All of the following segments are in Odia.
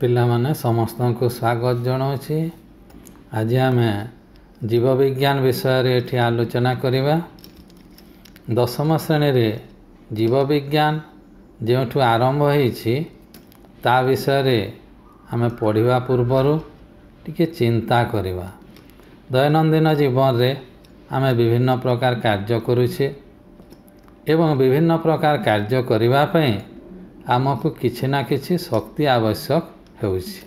ପିଲାମାନେ ସମସ୍ତଙ୍କୁ ସ୍ୱାଗତ ଜଣାଉଛି ଆଜି ଆମେ ଜୀବବିଜ୍ଞାନ ବିଷୟରେ ଏଠି ଆଲୋଚନା କରିବା ଦଶମ ଶ୍ରେଣୀରେ ଜୀବବିଜ୍ଞାନ ଯେଉଁଠୁ ଆରମ୍ଭ ହୋଇଛି ତା ବିଷୟରେ ଆମେ ପଢ଼ିବା ପୂର୍ବରୁ ଟିକେ ଚିନ୍ତା କରିବା ଦୈନନ୍ଦିନ ଜୀବନରେ ଆମେ ବିଭିନ୍ନ ପ୍ରକାର କାର୍ଯ୍ୟ କରୁଛେ ଏବଂ ବିଭିନ୍ନ ପ୍ରକାର କାର୍ଯ୍ୟ କରିବା ପାଇଁ ଆମକୁ କିଛି ନା କିଛି ଶକ୍ତି ଆବଶ୍ୟକ ହେଉଛି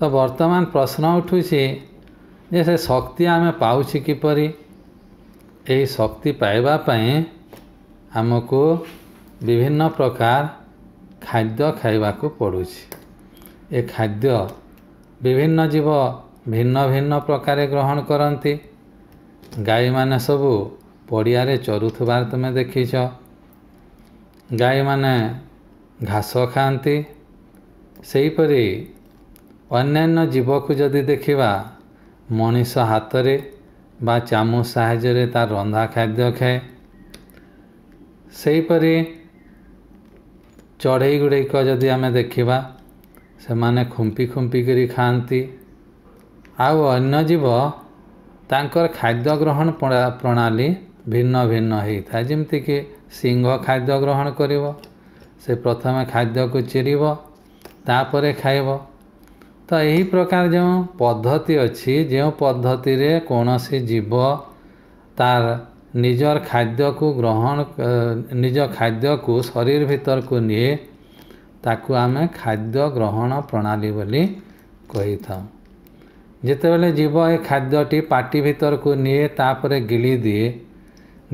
ତ ବର୍ତ୍ତମାନ ପ୍ରଶ୍ନ ଉଠୁଛି ଯେ ସେ ଶକ୍ତି ଆମେ ପାଉଛି କିପରି ଏହି ଶକ୍ତି ପାଇବା ପାଇଁ ଆମକୁ ବିଭିନ୍ନ ପ୍ରକାର ଖାଦ୍ୟ ଖାଇବାକୁ ପଡ଼ୁଛି ଏ ଖାଦ୍ୟ ବିଭିନ୍ନ ଜୀବ ଭିନ୍ନ ଭିନ୍ନ ପ୍ରକାର ଗ୍ରହଣ କରନ୍ତି ଗାଈମାନେ ସବୁ ପଡ଼ିଆରେ ଚରୁଥିବାର ତୁମେ ଦେଖିଛ ଗାଈମାନେ ଘାସ ଖାଆନ୍ତି सेपरी अन्न्य जीव को जदि देखा मनीष हाथ में चामु साहज रंधा खाद्य खाए से चढ़ई गुड़िक जदि आम देखा से मैंने खुंपी खुंपी करी खाती अन्य जीव तर खाद्य ग्रहण प्रणाली भिन्न भिन्न होता है जमीक सिंह खाद्य ग्रहण कर प्रथम खाद्य को चिरब ତାପରେ ଖାଇବ ତ ଏହି ପ୍ରକାର ଯେଉଁ ପଦ୍ଧତି ଅଛି ଯେଉଁ ପଦ୍ଧତିରେ କୌଣସି ଜୀବ ତାର ନିଜର ଖାଦ୍ୟକୁ ଗ୍ରହଣ ନିଜ ଖାଦ୍ୟକୁ ଶରୀର ଭିତରକୁ ନିଏ ତାକୁ ଆମେ ଖାଦ୍ୟ ଗ୍ରହଣ ପ୍ରଣାଳୀ ବୋଲି କହିଥାଉ ଯେତେବେଳେ ଜୀବ ଏ ଖାଦ୍ୟଟି ପାଟି ଭିତରକୁ ନିଏ ତାପରେ ଗିଳି ଦିଏ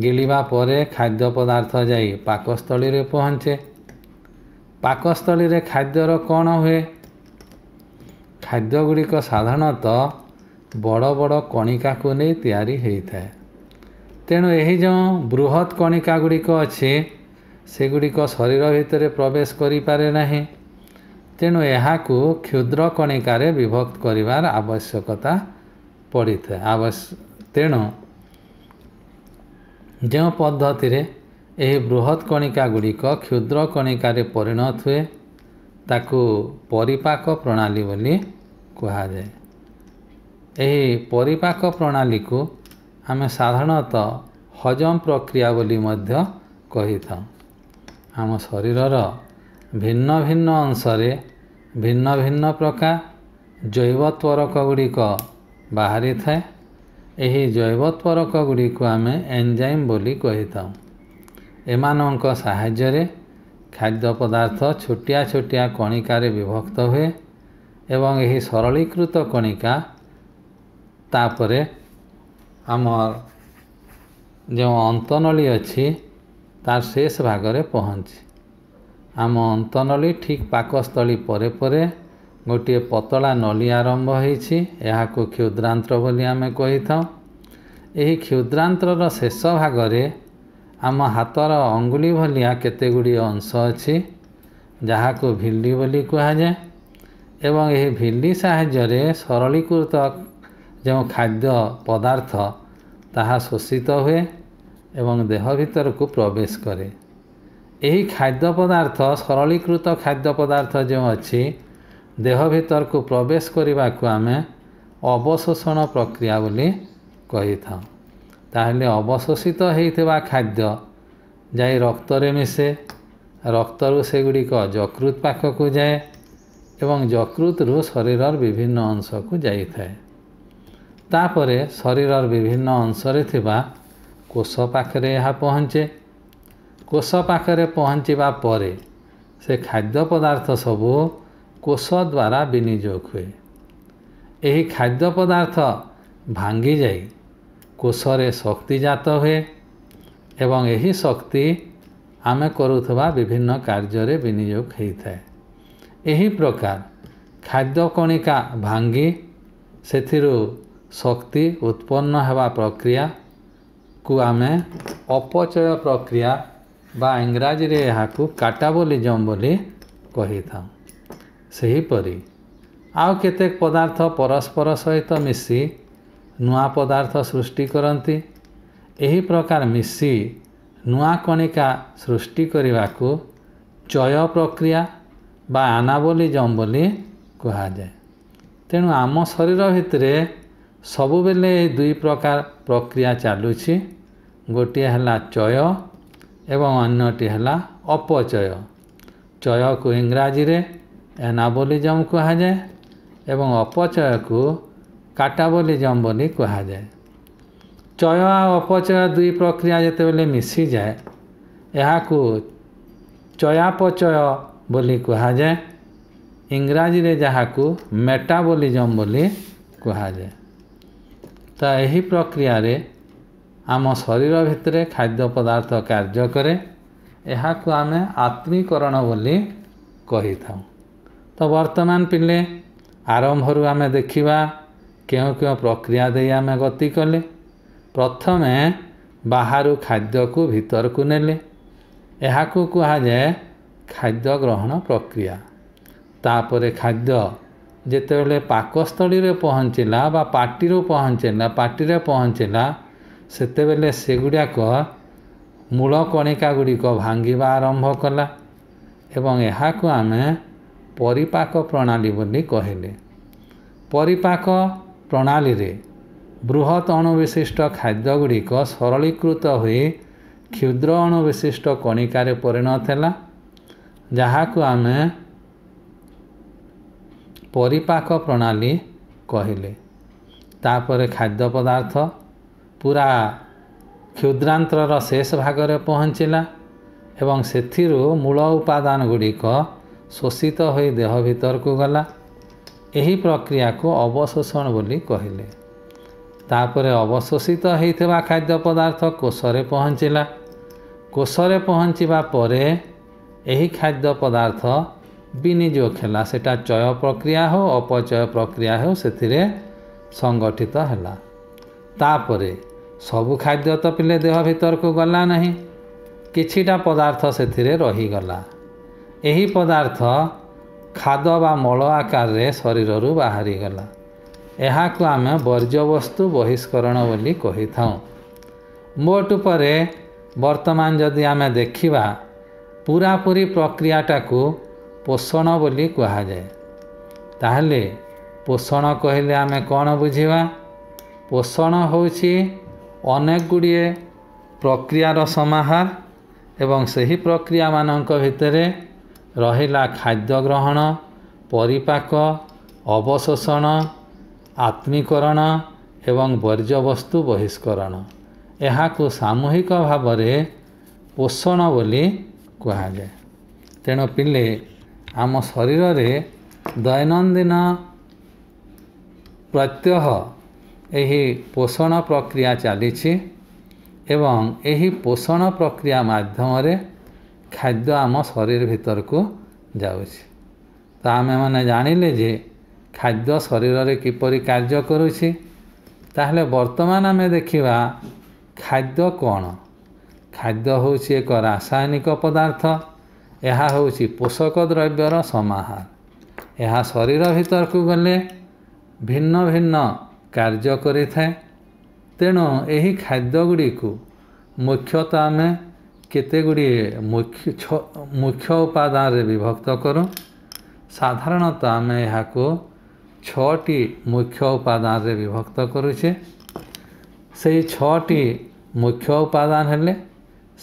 ଗିଳିବା ପରେ ଖାଦ୍ୟ ପଦାର୍ଥ ଯାଇ ପାକସ୍ଥଳୀରେ ପହଞ୍ଚେ ପାକସ୍ଥଳୀରେ ଖାଦ୍ୟର କ'ଣ ହୁଏ ଖାଦ୍ୟ ଗୁଡ଼ିକ ସାଧାରଣତଃ ବଡ଼ ବଡ଼ କଣିକାକୁ ନେଇ ତିଆରି ହୋଇଥାଏ ତେଣୁ ଏହି ଯେଉଁ ବୃହତ୍ କଣିକା ଗୁଡ଼ିକ ଅଛି ସେଗୁଡ଼ିକ ଶରୀର ଭିତରେ ପ୍ରବେଶ କରିପାରେ ନାହିଁ ତେଣୁ ଏହାକୁ କ୍ଷୁଦ୍ର କଣିକାରେ ବିଭକ୍ତ କରିବାର ଆବଶ୍ୟକତା ପଡ଼ିଥାଏ ତେଣୁ ଯେଉଁ ପଦ୍ଧତିରେ ଏହି ବୃହତ୍ କଣିକା ଗୁଡ଼ିକ କ୍ଷୁଦ୍ର କଣିକାରେ ପରିଣତ ହୁଏ ତାକୁ ପରିପାକ ପ୍ରଣାଳୀ ବୋଲି କୁହାଯାଏ ଏହି ପରିପାକ ପ୍ରଣାଳୀକୁ ଆମେ ସାଧାରଣତଃ ହଜମ ପ୍ରକ୍ରିୟା ବୋଲି ମଧ୍ୟ କହିଥାଉ ଆମ ଶରୀରର ଭିନ୍ନ ଭିନ୍ନ ଅଂଶରେ ଭିନ୍ନ ଭିନ୍ନ ପ୍ରକାର ଜୈବତ୍ୱରକ ଗୁଡ଼ିକ ବାହାରିଥାଏ ଏହି ଜୈବତ୍ୱରକ ଗୁଡ଼ିକୁ ଆମେ ଏନଜାଇମ୍ ବୋଲି କହିଥାଉ ଏମାନଙ୍କ ସାହାଯ୍ୟରେ ଖାଦ୍ୟ ପଦାର୍ଥ ଛୋଟିଆ ଛୋଟିଆ କଣିକାରେ ବିଭକ୍ତ ହୁଏ ଏବଂ ଏହି ସରଳୀକୃତ କଣିକା ତାପରେ ଆମର ଯେଉଁ ଅନ୍ତନଳୀ ଅଛି ତାର ଶେଷ ଭାଗରେ ପହଞ୍ଚି ଆମ ଅନ୍ତନଳୀ ଠିକ୍ ପାକସ୍ଥଳୀ ପରେ ପରେ ଗୋଟିଏ ପତଳା ନଳି ଆରମ୍ଭ ହୋଇଛି ଏହାକୁ କ୍ଷୁଦ୍ରାନ୍ତ୍ର ବୋଲି ଆମେ କହିଥାଉ ଏହି କ୍ଷୁଦ୍ରାନ୍ତ୍ରର ଶେଷ ଭାଗରେ ଆମ ହାତର ଅଙ୍ଗୁଳି ଭଳିଆ କେତେ ଗୁଡ଼ିଏ ଅଂଶ ଅଛି ଯାହାକୁ ଭିଲି ବୋଲି କୁହାଯାଏ ଏବଂ ଏହି ଭିଲି ସାହାଯ୍ୟରେ ସରଳୀକୃତ ଯେଉଁ ଖାଦ୍ୟ ପଦାର୍ଥ ତାହା ଶୋଷିତ ହୁଏ ଏବଂ ଦେହ ଭିତରକୁ ପ୍ରବେଶ କରେ ଏହି ଖାଦ୍ୟ ପଦାର୍ଥ ସରଳୀକୃତ ଖାଦ୍ୟ ପଦାର୍ଥ ଯେଉଁ ଅଛି ଦେହ ଭିତରକୁ ପ୍ରବେଶ କରିବାକୁ ଆମେ ଅବଶୋଷଣ ପ୍ରକ୍ରିୟା ବୋଲି କହିଥାଉ ତାହେଲେ ଅବଶୋଷିତ ହେଇଥିବା ଖାଦ୍ୟ ଯାଇ ରକ୍ତରେ ମିଶେ ରକ୍ତରୁ ସେଗୁଡ଼ିକ ଯକୃତ ପାଖକୁ ଯାଏ ଏବଂ ଯକୃତରୁ ଶରୀରର ବିଭିନ୍ନ ଅଂଶକୁ ଯାଇଥାଏ ତାପରେ ଶରୀରର ବିଭିନ୍ନ ଅଂଶରେ ଥିବା କୋଷ ପାଖରେ ଏହା ପହଞ୍ଚେ କୋଷ ପାଖରେ ପହଞ୍ଚିବା ପରେ ସେ ଖାଦ୍ୟ ପଦାର୍ଥ ସବୁ କୋଷ ଦ୍ୱାରା ବିନିଯୋଗ ହୁଏ ଏହି ଖାଦ୍ୟ ପଦାର୍ଥ ଭାଙ୍ଗିଯାଇ କୋଷରେ ଶକ୍ତିଜାତ ହୁଏ ଏବଂ ଏହି ଶକ୍ତି ଆମେ କରୁଥିବା ବିଭିନ୍ନ କାର୍ଯ୍ୟରେ ବିନିଯୋଗ ହୋଇଥାଏ ଏହି ପ୍ରକାର ଖାଦ୍ୟ କଣିକା ଭାଙ୍ଗି ସେଥିରୁ ଶକ୍ତି ଉତ୍ପନ୍ନ ହେବା ପ୍ରକ୍ରିୟାକୁ ଆମେ ଅପଚୟ ପ୍ରକ୍ରିୟା ବା ଇଂରାଜୀରେ ଏହାକୁ କାଟାବୋଲିଜମ୍ ବୋଲି କହିଥାଉ ସେହିପରି ଆଉ କେତେକ ପଦାର୍ଥ ପରସ୍ପର ସହିତ ମିଶି ନୂଆ ପଦାର୍ଥ ସୃଷ୍ଟି କରନ୍ତି ଏହି ପ୍ରକାର ମିଶି ନୂଆ କଣିକା ସୃଷ୍ଟି କରିବାକୁ ଚୟ ପ୍ରକ୍ରିୟା ବା ଆନାବୋଲିଜମ୍ ବୋଲି କୁହାଯାଏ ତେଣୁ ଆମ ଶରୀର ଭିତରେ ସବୁବେଳେ ଏହି ଦୁଇ ପ୍ରକାର ପ୍ରକ୍ରିୟା ଚାଲୁଛି ଗୋଟିଏ ହେଲା ଚୟ ଏବଂ ଅନ୍ୟଟି ହେଲା ଅପଚୟ ଚୟକୁ ଇଂରାଜୀରେ ଏନାବୋଲିଜମ୍ କୁହାଯାଏ ଏବଂ ଅପଚୟକୁ କାଟା ବୋଲି ଜମ୍ବଲି କୁହାଯାଏ ଚୟ ଆଉ ଅପଚୟ ଦୁଇ ପ୍ରକ୍ରିୟା ଯେତେବେଳେ ମିଶିଯାଏ ଏହାକୁ ଚୟାପଚୟ ବୋଲି କୁହାଯାଏ ଇଂରାଜୀରେ ଯାହାକୁ ମେଟାବୋଲିଜମ୍ ବୋଲି କୁହାଯାଏ ତ ଏହି ପ୍ରକ୍ରିୟାରେ ଆମ ଶରୀର ଭିତରେ ଖାଦ୍ୟ ପଦାର୍ଥ କାର୍ଯ୍ୟ କରେ ଏହାକୁ ଆମେ ଆତ୍ମୀକରଣ ବୋଲି କହିଥାଉ ତ ବର୍ତ୍ତମାନ ପିଲେ ଆରମ୍ଭରୁ ଆମେ ଦେଖିବା କେଉଁ କେଉଁ ପ୍ରକ୍ରିୟା ଦେଇ ଆମେ ଗତି କଲେ ପ୍ରଥମେ ବାହାରୁ ଖାଦ୍ୟକୁ ଭିତରକୁ ନେଲେ ଏହାକୁ କୁହାଯାଏ ଖାଦ୍ୟ ଗ୍ରହଣ ପ୍ରକ୍ରିୟା ତାପରେ ଖାଦ୍ୟ ଯେତେବେଳେ ପାକସ୍ଥଳୀରେ ପହଞ୍ଚିଲା ବା ପାଟିରୁ ପହଞ୍ଚିଲା ପାଟିରେ ପହଞ୍ଚିଲା ସେତେବେଳେ ସେଗୁଡ଼ିକ ମୂଳ କଣିକା ଗୁଡ଼ିକ ଭାଙ୍ଗିବା ଆରମ୍ଭ କଲା ଏବଂ ଏହାକୁ ଆମେ ପରିପାକ ପ୍ରଣାଳୀ ବୋଲି କହିଲେ ପରିପାକ ପ୍ରଣାଳୀରେ ବୃହତ ଅଣୁବିଶିଷ୍ଟ ଖାଦ୍ୟଗୁଡ଼ିକ ସରଳୀକୃତ ହୋଇ କ୍ଷୁଦ୍ର ଅଣୁବିଶିଷ୍ଟ କଣିକାରେ ପରିଣତ ହେଲା ଯାହାକୁ ଆମେ ପରିପାକ ପ୍ରଣାଳୀ କହିଲେ ତାପରେ ଖାଦ୍ୟ ପଦାର୍ଥ ପୁରା କ୍ଷୁଦ୍ରାନ୍ତର ଶେଷ ଭାଗରେ ପହଞ୍ଚିଲା ଏବଂ ସେଥିରୁ ମୂଳ ଉପାଦାନ ଗୁଡ଼ିକ ଶୋଷିତ ହୋଇ ଦେହ ଭିତରକୁ ଗଲା ଏହି ପ୍ରକ୍ରିୟାକୁ ଅବଶୋଷଣ ବୋଲି କହିଲେ ତାପରେ ଅବଶୋଷିତ ହୋଇଥିବା ଖାଦ୍ୟ ପଦାର୍ଥ କୋଷରେ ପହଞ୍ଚିଲା କୋଷରେ ପହଞ୍ଚିବା ପରେ ଏହି ଖାଦ୍ୟ ପଦାର୍ଥ ବିନିଯୋଗ ହେଲା ସେଟା ଚୟ ପ୍ରକ୍ରିୟା ହେଉ ଅପଚୟ ପ୍ରକ୍ରିୟା ହେଉ ସେଥିରେ ସଂଗଠିତ ହେଲା ତାପରେ ସବୁ ଖାଦ୍ୟ ତ ପିଲେ ଦେହ ଭିତରକୁ ଗଲା ନାହିଁ କିଛିଟା ପଦାର୍ଥ ସେଥିରେ ରହିଗଲା ଏହି ପଦାର୍ଥ ଖାଦ ବା ମଳ ଆକାରରେ ଶରୀରରୁ ବାହାରିଗଲା ଏହାକୁ ଆମେ ବର୍ଜ୍ୟବସ୍ତୁ ବହିଷ୍କରଣ ବୋଲି କହିଥାଉ ମୋଟ ଉପରେ ବର୍ତ୍ତମାନ ଯଦି ଆମେ ଦେଖିବା ପୁରାପୁରି ପ୍ରକ୍ରିୟାଟାକୁ ପୋଷଣ ବୋଲି କୁହାଯାଏ ତାହେଲେ ପୋଷଣ କହିଲେ ଆମେ କ'ଣ ବୁଝିବା ପୋଷଣ ହେଉଛି ଅନେକ ଗୁଡ଼ିଏ ପ୍ରକ୍ରିୟାର ସମାହାର ଏବଂ ସେହି ପ୍ରକ୍ରିୟାମାନଙ୍କ ଭିତରେ ରହିଲା ଖାଦ୍ୟ ଗ୍ରହଣ ପରିପାକ ଅବଶୋଷଣ ଆତ୍ମିକରଣ ଏବଂ ବର୍ଜ୍ୟବସ୍ତୁ ବହିଷ୍କରଣ ଏହାକୁ ସାମୂହିକ ଭାବରେ ପୋଷଣ ବୋଲି କୁହାଯାଏ ତେଣୁ ପିଲେ ଆମ ଶରୀରରେ ଦୈନନ୍ଦିନ ପ୍ରତ୍ୟହ ଏହି ପୋଷଣ ପ୍ରକ୍ରିୟା ଚାଲିଛି ଏବଂ ଏହି ପୋଷଣ ପ୍ରକ୍ରିୟା ମାଧ୍ୟମରେ ଖାଦ୍ୟ ଆମ ଶରୀର ଭିତରକୁ ଯାଉଛି ତ ଆମେମାନେ ଜାଣିଲେ ଯେ ଖାଦ୍ୟ ଶରୀରରେ କିପରି କାର୍ଯ୍ୟ କରୁଛି ତାହେଲେ ବର୍ତ୍ତମାନ ଆମେ ଦେଖିବା ଖାଦ୍ୟ କ'ଣ ଖାଦ୍ୟ ହେଉଛି ଏକ ରାସାୟନିକ ପଦାର୍ଥ ଏହା ହେଉଛି ପୋଷକ ଦ୍ରବ୍ୟର ସମାହାର ଏହା ଶରୀର ଭିତରକୁ ଗଲେ ଭିନ୍ନ ଭିନ୍ନ କାର୍ଯ୍ୟ କରିଥାଏ ତେଣୁ ଏହି ଖାଦ୍ୟ ଗୁଡ଼ିକୁ ମୁଖ୍ୟତଃ ଆମେ କେତେ ଗୁଡ଼ିଏ ମୁଖ୍ୟ ମୁଖ୍ୟ ଉପାଦାନରେ ବିଭକ୍ତ କରୁ ସାଧାରଣତଃ ଆମେ ଏହାକୁ ଛଅଟି ମୁଖ୍ୟ ଉପାଦାନରେ ବିଭକ୍ତ କରୁଛେ ସେହି ଛଅଟି ମୁଖ୍ୟ ଉପାଦାନ ହେଲେ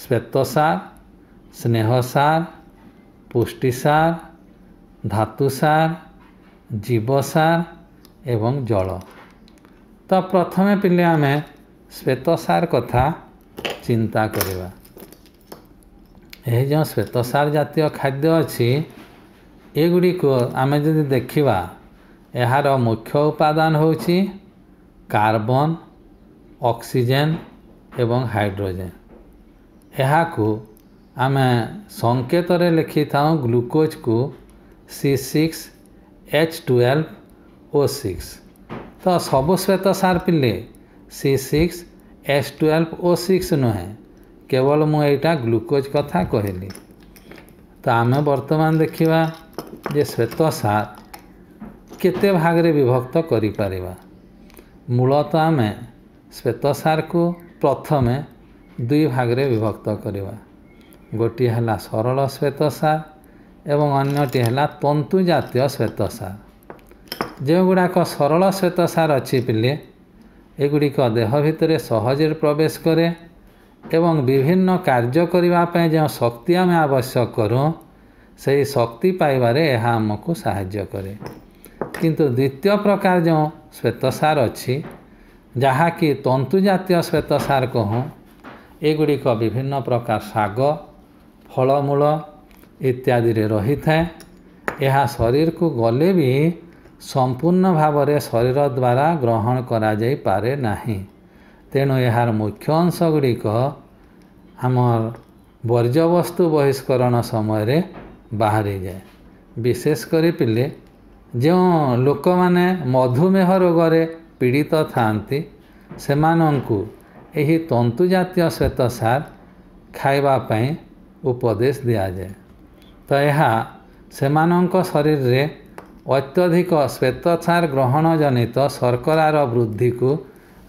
ଶ୍ଵେତସାର ସ୍ନେହସାର ପୁଷ୍ଟିସାର ଧାତୁସାର ଜୀବସାର ଏବଂ ଜଳ ତ ପ୍ରଥମେ ପିଲେ ଆମେ ଶ୍ଵେତସାର କଥା ଚିନ୍ତା କରିବା ଏହି ଯେଉଁ ଶ୍ୱେତସାର ଜାତୀୟ ଖାଦ୍ୟ ଅଛି ଏଗୁଡ଼ିକୁ ଆମେ ଯଦି ଦେଖିବା ଏହାର ମୁଖ୍ୟ ଉପାଦାନ ହେଉଛି କାର୍ବନ ଅକ୍ସିଜେନ୍ ଏବଂ ହାଇଡ୍ରୋଜେନ୍ ଏହାକୁ ଆମେ ସଙ୍କେତରେ ଲେଖିଥାଉ ଗ୍ଲୁକୋଜ୍କୁ C six H twelve O six ତ ସବୁ ଶ୍ୱେତସାର ପିଲେ C six H twelve O six ନୁହେଁ କେବଳ ମୁଁ ଏଇଟା ଗ୍ଲୁକୋଜ୍ କଥା କହିଲି ତ ଆମେ ବର୍ତ୍ତମାନ ଦେଖିବା ଯେ ଶ୍ୱେତ ସାର୍ କେତେ ଭାଗରେ ବିଭକ୍ତ କରିପାରିବା ମୂଳତଃ ଆମେ ଶ୍ୱେତ ସାର୍କୁ ପ୍ରଥମେ ଦୁଇ ଭାଗରେ ବିଭକ୍ତ କରିବା ଗୋଟିଏ ହେଲା ସରଳ ଶ୍ୱେତ ସାର୍ ଏବଂ ଅନ୍ୟଟି ହେଲା ତନ୍ତୁ ଜାତୀୟ ଶ୍ୱେତ ସାର୍ ଯେଉଁଗୁଡ଼ାକ ସରଳ ଶ୍ୱେତ ସାର୍ ଅଛି ପିଲେ ଏଗୁଡ଼ିକ ଦେହ ଭିତରେ ସହଜରେ ପ୍ରବେଶ କରେ ଏବଂ ବିଭିନ୍ନ କାର୍ଯ୍ୟ କରିବା ପାଇଁ ଯେଉଁ ଶକ୍ତି ଆମେ ଆବଶ୍ୟକ କରୁ ସେହି ଶକ୍ତି ପାଇବାରେ ଏହା ଆମକୁ ସାହାଯ୍ୟ କରେ କିନ୍ତୁ ଦ୍ୱିତୀୟ ପ୍ରକାର ଯେଉଁ ଶ୍ୱେତସାର ଅଛି ଯାହାକି ତନ୍ତୁ ଜାତୀୟ ଶ୍ୱେତସାର କହୁଁ ଏଗୁଡ଼ିକ ବିଭିନ୍ନ ପ୍ରକାର ଶାଗ ଫଳମୂଳ ଇତ୍ୟାଦିରେ ରହିଥାଏ ଏହା ଶରୀରକୁ ଗଲେ ବି ସମ୍ପୂର୍ଣ୍ଣ ଭାବରେ ଶରୀର ଦ୍ୱାରା ଗ୍ରହଣ କରାଯାଇପାରେ ନାହିଁ ତେଣୁ ଏହାର ମୁଖ୍ୟ ଅଂଶଗୁଡ଼ିକ ଆମର ବର୍ଜ୍ୟବସ୍ତୁ ବହିଷ୍କରଣ ସମୟରେ ବାହାରିଯାଏ ବିଶେଷ କରି ପିଲେ ଯେଉଁ ଲୋକମାନେ ମଧୁମେହ ରୋଗରେ ପୀଡ଼ିତ ଥାଆନ୍ତି ସେମାନଙ୍କୁ ଏହି ତନ୍ତୁଜାତୀୟ ଶ୍ୱେତ ସାର ଖାଇବା ପାଇଁ ଉପଦେଶ ଦିଆଯାଏ ତ ଏହା ସେମାନଙ୍କ ଶରୀରରେ ଅତ୍ୟଧିକ ଶ୍ୱେତସାର ଗ୍ରହଣ ଜନିତ ଶର୍କରାର ବୃଦ୍ଧିକୁ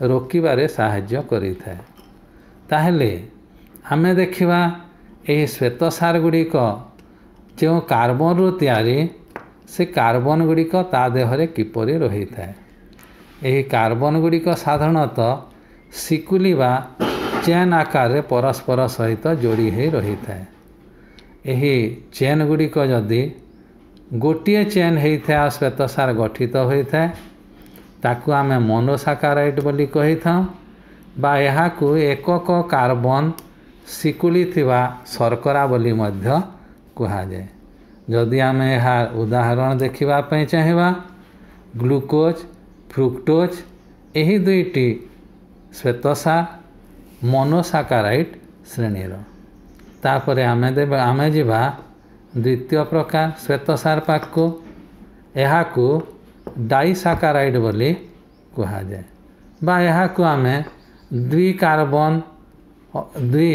रोकवे साय देखा यही श्वेत सार गुड़िक जो कार्बन रु तैयारी से कार्बन गुड़िकेहर किपर रही था कार्बन गुड़िक साधारणतः सिकुलवा चेन आकार परस्पर सहित जोड़ी रही था चेन गुड़िक जदि गोटे चेन हो श्वेत सार गठित होता है ताकु आम मोनोसाकाराइट बोली कही था यहाँ एकक कार्बन सिकुली सर्करा बोली कहुए जदि आम यहाँ उदाहरण देखाप चाहवा ग्लुकोज फ्रुक्टोज यही दुईटी श्वेतसार मोनोसाकाराइट श्रेणी तापर आम आम जीवा द्वितीय प्रकार श्वेतसार पाक को ଡାଇସାକାରାଇଡ଼ ବୋଲି କୁହାଯାଏ ବା ଏହାକୁ ଆମେ ଦ୍ୱି କାର୍ବନ ଦ୍ୱି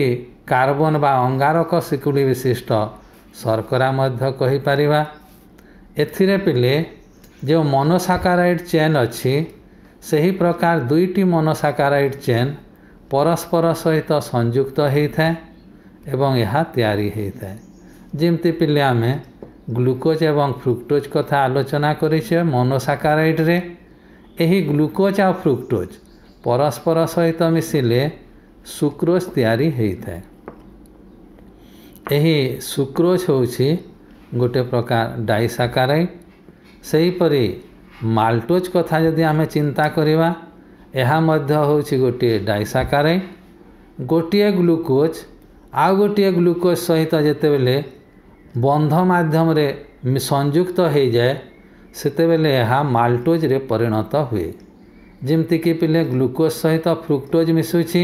କାର୍ବନ ବା ଅଙ୍ଗାରକ ଶିକୁଳି ବିଶିଷ୍ଟ ଶର୍କରା ମଧ୍ୟ କହିପାରିବା ଏଥିରେ ପିଲେ ଯେଉଁ ମନୋସାକାରାଇଡ଼ ଚେନ୍ ଅଛି ସେହି ପ୍ରକାର ଦୁଇଟି ମନୋସାକାରାଇଡ଼ ଚେନ୍ ପରସ୍ପର ସହିତ ସଂଯୁକ୍ତ ହୋଇଥାଏ ଏବଂ ଏହା ତିଆରି ହୋଇଥାଏ ଯେମିତି ପିଲେ ଆମେ ଗ୍ଲୁକୋଜ୍ ଏବଂ ଫ୍ରୁକ୍ଟୋଜ୍ କଥା ଆଲୋଚନା କରିଛେ ମନୋସାକାରାଇଡ଼୍ରେ ଏହି ଗ୍ଲୁକୋଜ୍ ଆଉ ଫ୍ରୁକ୍ଟୋଜ୍ ପରସ୍ପର ସହିତ ମିଶିଲେ ସୁକ୍ରୋଜ୍ ତିଆରି ହୋଇଥାଏ ଏହି ସୁକ୍ରୋଜ୍ ହେଉଛି ଗୋଟିଏ ପ୍ରକାର ଡାଇସାକାରାଇଡ଼୍ ସେହିପରି ମାଲ୍ଟୋଜ୍ କଥା ଯଦି ଆମେ ଚିନ୍ତା କରିବା ଏହା ମଧ୍ୟ ହେଉଛି ଗୋଟିଏ ଡାଇସାକାରାଇଡ଼୍ ଗୋଟିଏ ଗ୍ଲୁକୋଜ୍ ଆଉ ଗୋଟିଏ ଗ୍ଲୁକୋଜ୍ ସହିତ ଯେତେବେଳେ ବନ୍ଧ ମାଧ୍ୟମରେ ସଂଯୁକ୍ତ ହୋଇଯାଏ ସେତେବେଳେ ଏହା ମାଲ୍ଟୋଜ୍ରେ ପରିଣତ ହୁଏ ଯେମିତିକି ପିଲେ ଗ୍ଲୁକୋଜ୍ ସହିତ ଫ୍ରୁକ୍ଟୋଜ୍ ମିଶୁଛି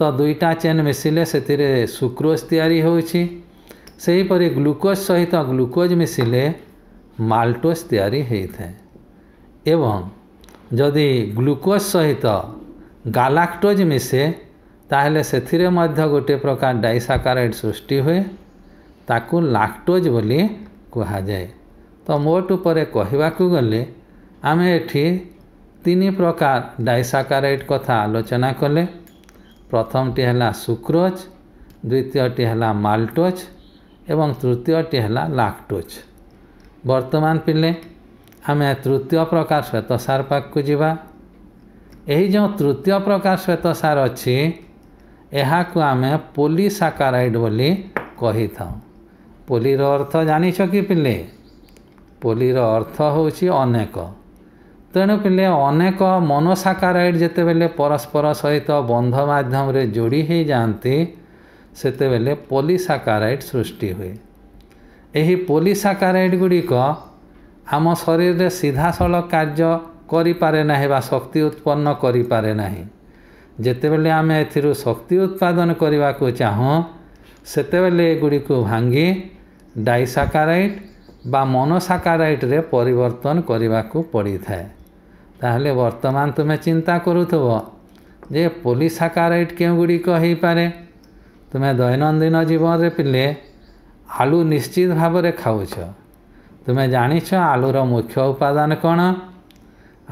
ତ ଦୁଇଟା ଚେନ୍ ମିଶିଲେ ସେଥିରେ ସୁକ୍ରୋଜ୍ ତିଆରି ହେଉଛି ସେହିପରି ଗ୍ଲୁକୋଜ୍ ସହିତ ଗ୍ଲୁକୋଜ୍ ମିଶିଲେ ମାଲ୍ଟୋଜ୍ ତିଆରି ହୋଇଥାଏ ଏବଂ ଯଦି ଗ୍ଲୁକୋଜ୍ ସହିତ ଗାଲାକ୍ଟୋଜ୍ ମିଶେ ତାହେଲେ ସେଥିରେ ମଧ୍ୟ ଗୋଟିଏ ପ୍ରକାର ଡାଇସାକାରାଇଡ଼୍ ସୃଷ୍ଟି ହୁଏ ताकु लाक्टोज बोली कहा जाए तो मोट पर गले आम एटी तीन प्रकार डायसाकाराइट कथा आलोचना कले प्रथमटी है सुक्रोज द्वितीयटी है माल्टोज एवं तृतीयटी है लाक्टोज बर्तमान पिले आम तृतीय प्रकार श्वेत सार पाक को जीवा यही जो तृतीय प्रकार श्वेत सार अच्छी यहाँ आम पोलीसाकाराइट बोली कही था ପୋଲିର ଅର୍ଥ ଜାଣିଛ କି ପିଲେ ପୋଲିର ଅର୍ଥ ହେଉଛି ଅନେକ ତେଣୁ ପିଲେ ଅନେକ ମନୋସାକାରାଇଡ଼ ଯେତେବେଳେ ପରସ୍ପର ସହିତ ବନ୍ଧ ମାଧ୍ୟମରେ ଯୋଡ଼ି ହୋଇଯାଆନ୍ତି ସେତେବେଳେ ପୋଲିସାକାରାଇଡ଼ ସୃଷ୍ଟି ହୁଏ ଏହି ପୋଲିସାକାରାଇଡ଼ ଗୁଡ଼ିକ ଆମ ଶରୀରରେ ସିଧାସଳଖ କାର୍ଯ୍ୟ କରିପାରେ ନାହିଁ ବା ଶକ୍ତି ଉତ୍ପନ୍ନ କରିପାରେ ନାହିଁ ଯେତେବେଳେ ଆମେ ଏଥିରୁ ଶକ୍ତି ଉତ୍ପାଦନ କରିବାକୁ ଚାହୁଁ ସେତେବେଳେ ଏଗୁଡ଼ିକୁ ଭାଙ୍ଗି ଡାଇସାକାରାଇଟ୍ ବା ମନୋସାକାରାଇଟ୍ରେ ପରିବର୍ତ୍ତନ କରିବାକୁ ପଡ଼ିଥାଏ ତାହେଲେ ବର୍ତ୍ତମାନ ତୁମେ ଚିନ୍ତା କରୁଥିବ ଯେ ପଲିସାକାରାଇଟ୍ କେଉଁଗୁଡ଼ିକ ହେଇପାରେ ତୁମେ ଦୈନନ୍ଦିନ ଜୀବନରେ ପିଲେ ଆଳୁ ନିଶ୍ଚିତ ଭାବରେ ଖାଉଛ ତୁମେ ଜାଣିଛ ଆଳୁର ମୁଖ୍ୟ ଉପାଦାନ କ'ଣ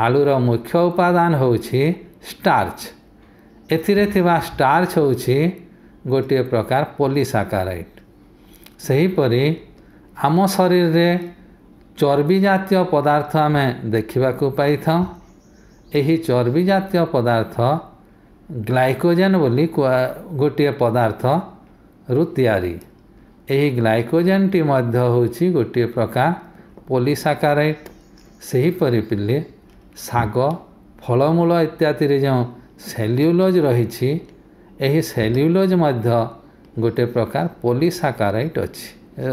ଆଳୁର ମୁଖ୍ୟ ଉପାଦାନ ହେଉଛି ଷ୍ଟାର୍ଚ ଏଥିରେ ଥିବା ଷ୍ଟାର୍ଚ ହେଉଛି ଗୋଟିଏ ପ୍ରକାର ପଲିସାକାରାଇଟ୍ ସେହିପରି ଆମ ଶରୀରରେ ଚର୍ବି ଜାତୀୟ ପଦାର୍ଥ ଆମେ ଦେଖିବାକୁ ପାଇଥାଉ ଏହି ଚର୍ବି ଜାତୀୟ ପଦାର୍ଥ ଗ୍ଲାଇକୋଜେନ୍ ବୋଲି ଗୋଟିଏ ପଦାର୍ଥରୁ ତିଆରି ଏହି ଗ୍ଲାଇକୋଜେନ୍ଟି ମଧ୍ୟ ହେଉଛି ଗୋଟିଏ ପ୍ରକାର ପଲିସାକାରାଇଟ୍ ସେହିପରି ପିଲେ ଶାଗ ଫଳମୂଳ ଇତ୍ୟାଦିରେ ଯେଉଁ ସେଲ୍ୟୁଲୋଜ୍ ରହିଛି ଏହି ସେଲ୍ୟୁଲୋଜ୍ ମଧ୍ୟ गोटे प्रकार पोलीसाकाराइट अच्छे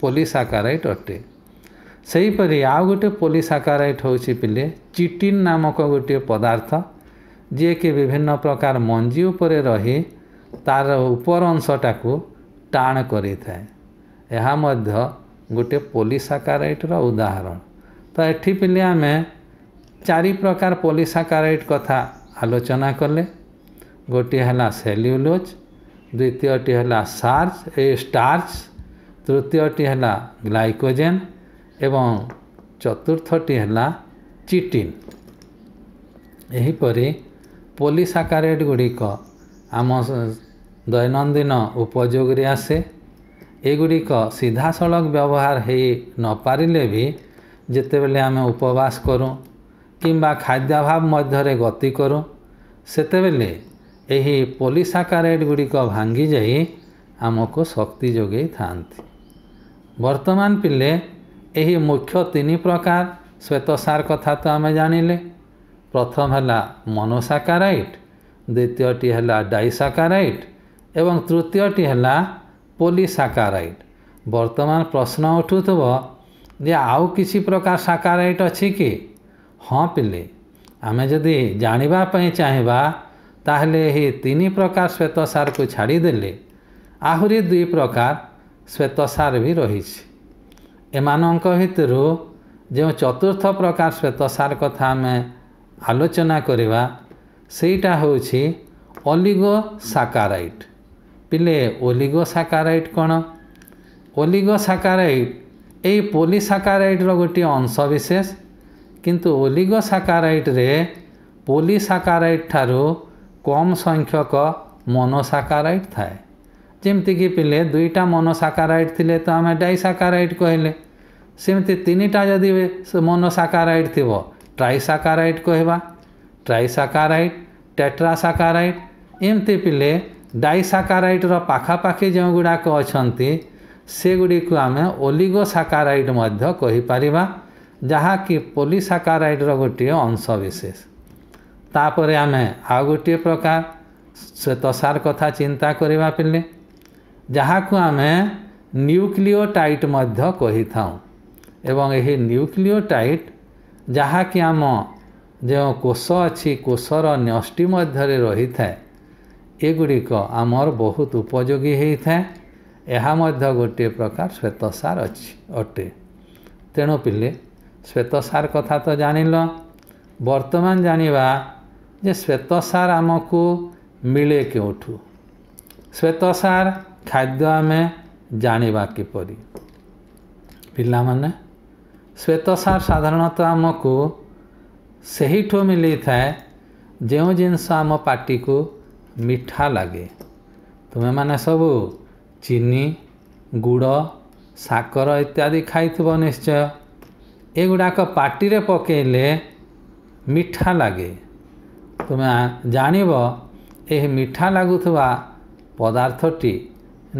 पोलीसाकाराइट अटे से हीपरी आ गोटे पोलीसाकाराइट हूँ पिले चिटिन नामक गोटे पदार्थ जी कि विभिन्न प्रकार मंजी पर रही तार ऊपर अंशटा को टाण कर गोटे पोलीसाकाराइट्र उदाहरण तो ये पिले आम चारि प्रकार पोलीसाकाराइट कथा आलोचना कले गोटे सेल्युलोज ଦ୍ୱିତୀୟଟି ହେଲା ସାର୍ଚ ଏ ଷ୍ଟାର୍ଚ ତୃତୀୟଟି ହେଲା ଗ୍ଲାଇକୋଜେନ୍ ଏବଂ ଚତୁର୍ଥଟି ହେଲା ଚିଟିନ୍ ଏହିପରି ପୋଲିସାକାରେଟ୍ ଗୁଡ଼ିକ ଆମ ଦୈନନ୍ଦିନ ଉପଯୋଗରେ ଆସେ ଏଗୁଡ଼ିକ ସିଧାସଳଖ ବ୍ୟବହାର ହେଇ ନପାରିଲେ ବି ଯେତେବେଳେ ଆମେ ଉପବାସ କରୁ କିମ୍ବା ଖାଦ୍ୟାଭାବ ମଧ୍ୟରେ ଗତି କରୁ ସେତେବେଳେ ଏହି ପଲିସାକାରାଇଡ଼୍ ଗୁଡ଼ିକ ଭାଙ୍ଗିଯାଇ ଆମକୁ ଶକ୍ତି ଯୋଗାଇଥାନ୍ତି ବର୍ତ୍ତମାନ ପିଲେ ଏହି ମୁଖ୍ୟ ତିନି ପ୍ରକାର ଶ୍ୱେତସାର କଥା ତ ଆମେ ଜାଣିଲେ ପ୍ରଥମ ହେଲା ମନୋସାକାରାଇଟ୍ ଦ୍ୱିତୀୟଟି ହେଲା ଡାଇସାକାରାଇଟ୍ ଏବଂ ତୃତୀୟଟି ହେଲା ପଲିସାକାରାଇଟ୍ ବର୍ତ୍ତମାନ ପ୍ରଶ୍ନ ଉଠୁଥିବ ଯେ ଆଉ କିଛି ପ୍ରକାର ସାକାରାଇଟ୍ ଅଛି କି ହଁ ପିଲେ ଆମେ ଯଦି ଜାଣିବା ପାଇଁ ଚାହିଁବା ତାହେଲେ ଏହି ତିନି ପ୍ରକାର ଶ୍ୱେତସାରକୁ ଛାଡ଼ିଦେଲେ ଆହୁରି ଦୁଇ ପ୍ରକାର ଶ୍ୱେତସାର ବି ରହିଛି ଏମାନଙ୍କ ଭିତରୁ ଯେଉଁ ଚତୁର୍ଥ ପ୍ରକାର ଶ୍ୱେତସାର କଥା ଆମେ ଆଲୋଚନା କରିବା ସେଇଟା ହେଉଛି ଅଲିଗୋସାକାରାଇଟ୍ ପିଲେ ଓଲିଗୋସାକାରାଇଟ୍ କ'ଣ ଓଲିଗୋସାକାରାଇଟ୍ ଏଇ ପୋଲିସାକାରାଇଟ୍ର ଗୋଟିଏ ଅଂଶ ବିଶେଷ କିନ୍ତୁ ଓଲିଗୋସାକାରାଇଟ୍ରେ ପୋଲିସାକାରାଇଟ୍ ଠାରୁ कम संख्यक मनोसाकाराइट थाए जमीक पे दुईटा मनोसाकाराइट थे तो आम डाइसाकाराइट कहले सेमती तीन टा जदि मनोसाकाराइट थी ट्राइसाकाराइट कहवा ट्राइसाकाराइट टेट्रासाकाराइट एमती पे डाइसाकाराइट रखापाखि जो गुड़ाक अच्छा से गुड़ी को आम ओलिगोसाकाराइट कहीपर जहाँकि पोलीसाकाराइट्र गोटे अंशविशेष तापर आम आ गोटे प्रकार से तसार कथा चिंता करवा करने जहाँ आम न्यूक्लियोटाइट कही था न्यूक्लियोटाइट जहाँ कि आम जो कोष अच्छी कोषर मध्य रही थाए एगुड़िक आमर बहुत उपयोगी होता है यह गोटे प्रकार श्वेत सार अच्छी अटे तेणुपिले श्वेत सार कथा तो जान लर्तमान जानवा जे सार आम को मिले क्यों सार खाद्य आम जानवा किपर पे श्वेत सार साधारण आम को सही मिले थाए जो जिनस आम पार्टी को मीठा लगे तुम्हें मैंने सब चीनी गुड़ साकर इत्यादि खाई निश्चय एगुड़ाक पार्टी पकड़े मीठा लगे ତୁମେ ଜାଣିବ ଏହି ମିଠା ଲାଗୁଥିବା ପଦାର୍ଥଟି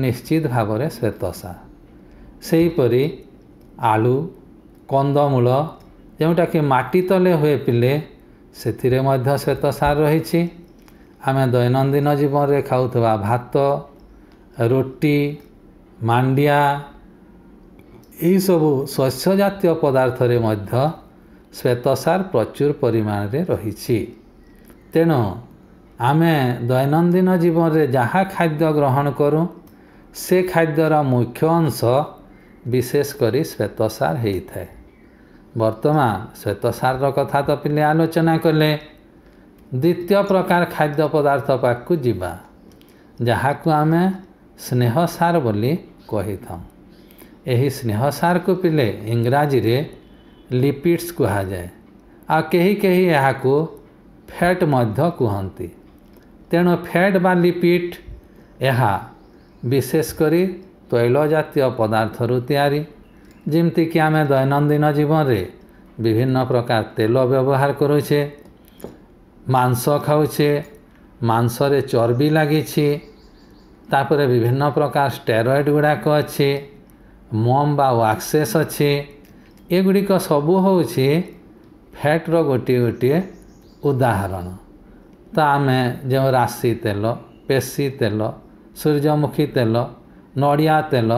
ନିଶ୍ଚିତ ଭାବରେ ଶ୍ୱେତସା ସେହିପରି ଆଳୁ କନ୍ଦମୂଳ ଯେଉଁଟାକି ମାଟି ତଳେ ହୁଏ ପିଲେ ସେଥିରେ ମଧ୍ୟ ଶ୍ୱେତସାର ରହିଛି ଆମେ ଦୈନନ୍ଦିନ ଜୀବନରେ ଖାଉଥିବା ଭାତ ରୁଟି ମାଣ୍ଡିଆ ଏହିସବୁ ଶସ୍ୟ ଜାତୀୟ ପଦାର୍ଥରେ ମଧ୍ୟ ଶ୍ୱେତସାର ପ୍ରଚୁର ପରିମାଣରେ ରହିଛି ତେଣୁ ଆମେ ଦୈନନ୍ଦିନ ଜୀବନରେ ଯାହା ଖାଦ୍ୟ ଗ୍ରହଣ କରୁ ସେ ଖାଦ୍ୟର ମୁଖ୍ୟ ଅଂଶ ବିଶେଷ କରି ଶ୍ୱେତସାର ହେଇଥାଏ ବର୍ତ୍ତମାନ ଶ୍ୱେତସାରର କଥା ତ ପିଲେ ଆଲୋଚନା କଲେ ଦ୍ୱିତୀୟ ପ୍ରକାର ଖାଦ୍ୟ ପଦାର୍ଥ ପାଖକୁ ଯିବା ଯାହାକୁ ଆମେ ସ୍ନେହସାର ବୋଲି କହିଥାଉ ଏହି ସ୍ନେହସାରକୁ ପିଲେ ଇଂରାଜୀରେ ଲିପିଡ୍ସ କୁହାଯାଏ ଆଉ କେହି କେହି ଏହାକୁ ଫ୍ୟାଟ୍ ମଧ୍ୟ କୁହନ୍ତି ତେଣୁ ଫ୍ୟାଟ୍ ବା ଲିପିଡ଼୍ ଏହା ବିଶେଷ କରି ତୈଳ ଜାତୀୟ ପଦାର୍ଥରୁ ତିଆରି ଯେମିତିକି ଆମେ ଦୈନନ୍ଦିନ ଜୀବନରେ ବିଭିନ୍ନ ପ୍ରକାର ତେଲ ବ୍ୟବହାର କରୁଛେ ମାଂସ ଖାଉଛେ ମାଂସରେ ଚର୍ବି ଲାଗିଛି ତାପରେ ବିଭିନ୍ନ ପ୍ରକାର ଷ୍ଟେରଏଡ଼ ଗୁଡ଼ାକ ଅଛି ମମ୍ ବା ୱାକ୍ସେସ୍ ଅଛି ଏଗୁଡ଼ିକ ସବୁ ହେଉଛି ଫ୍ୟାଟ୍ର ଗୋଟିଏ ଗୋଟିଏ ଉଦାହରଣ ତ ଆମେ ଯେଉଁ ରାଶି ତେଲ ପେଶୀ ତେଲ ସୂର୍ଯ୍ୟମୁଖୀ ତେଲ ନଡ଼ିଆ ତେଲ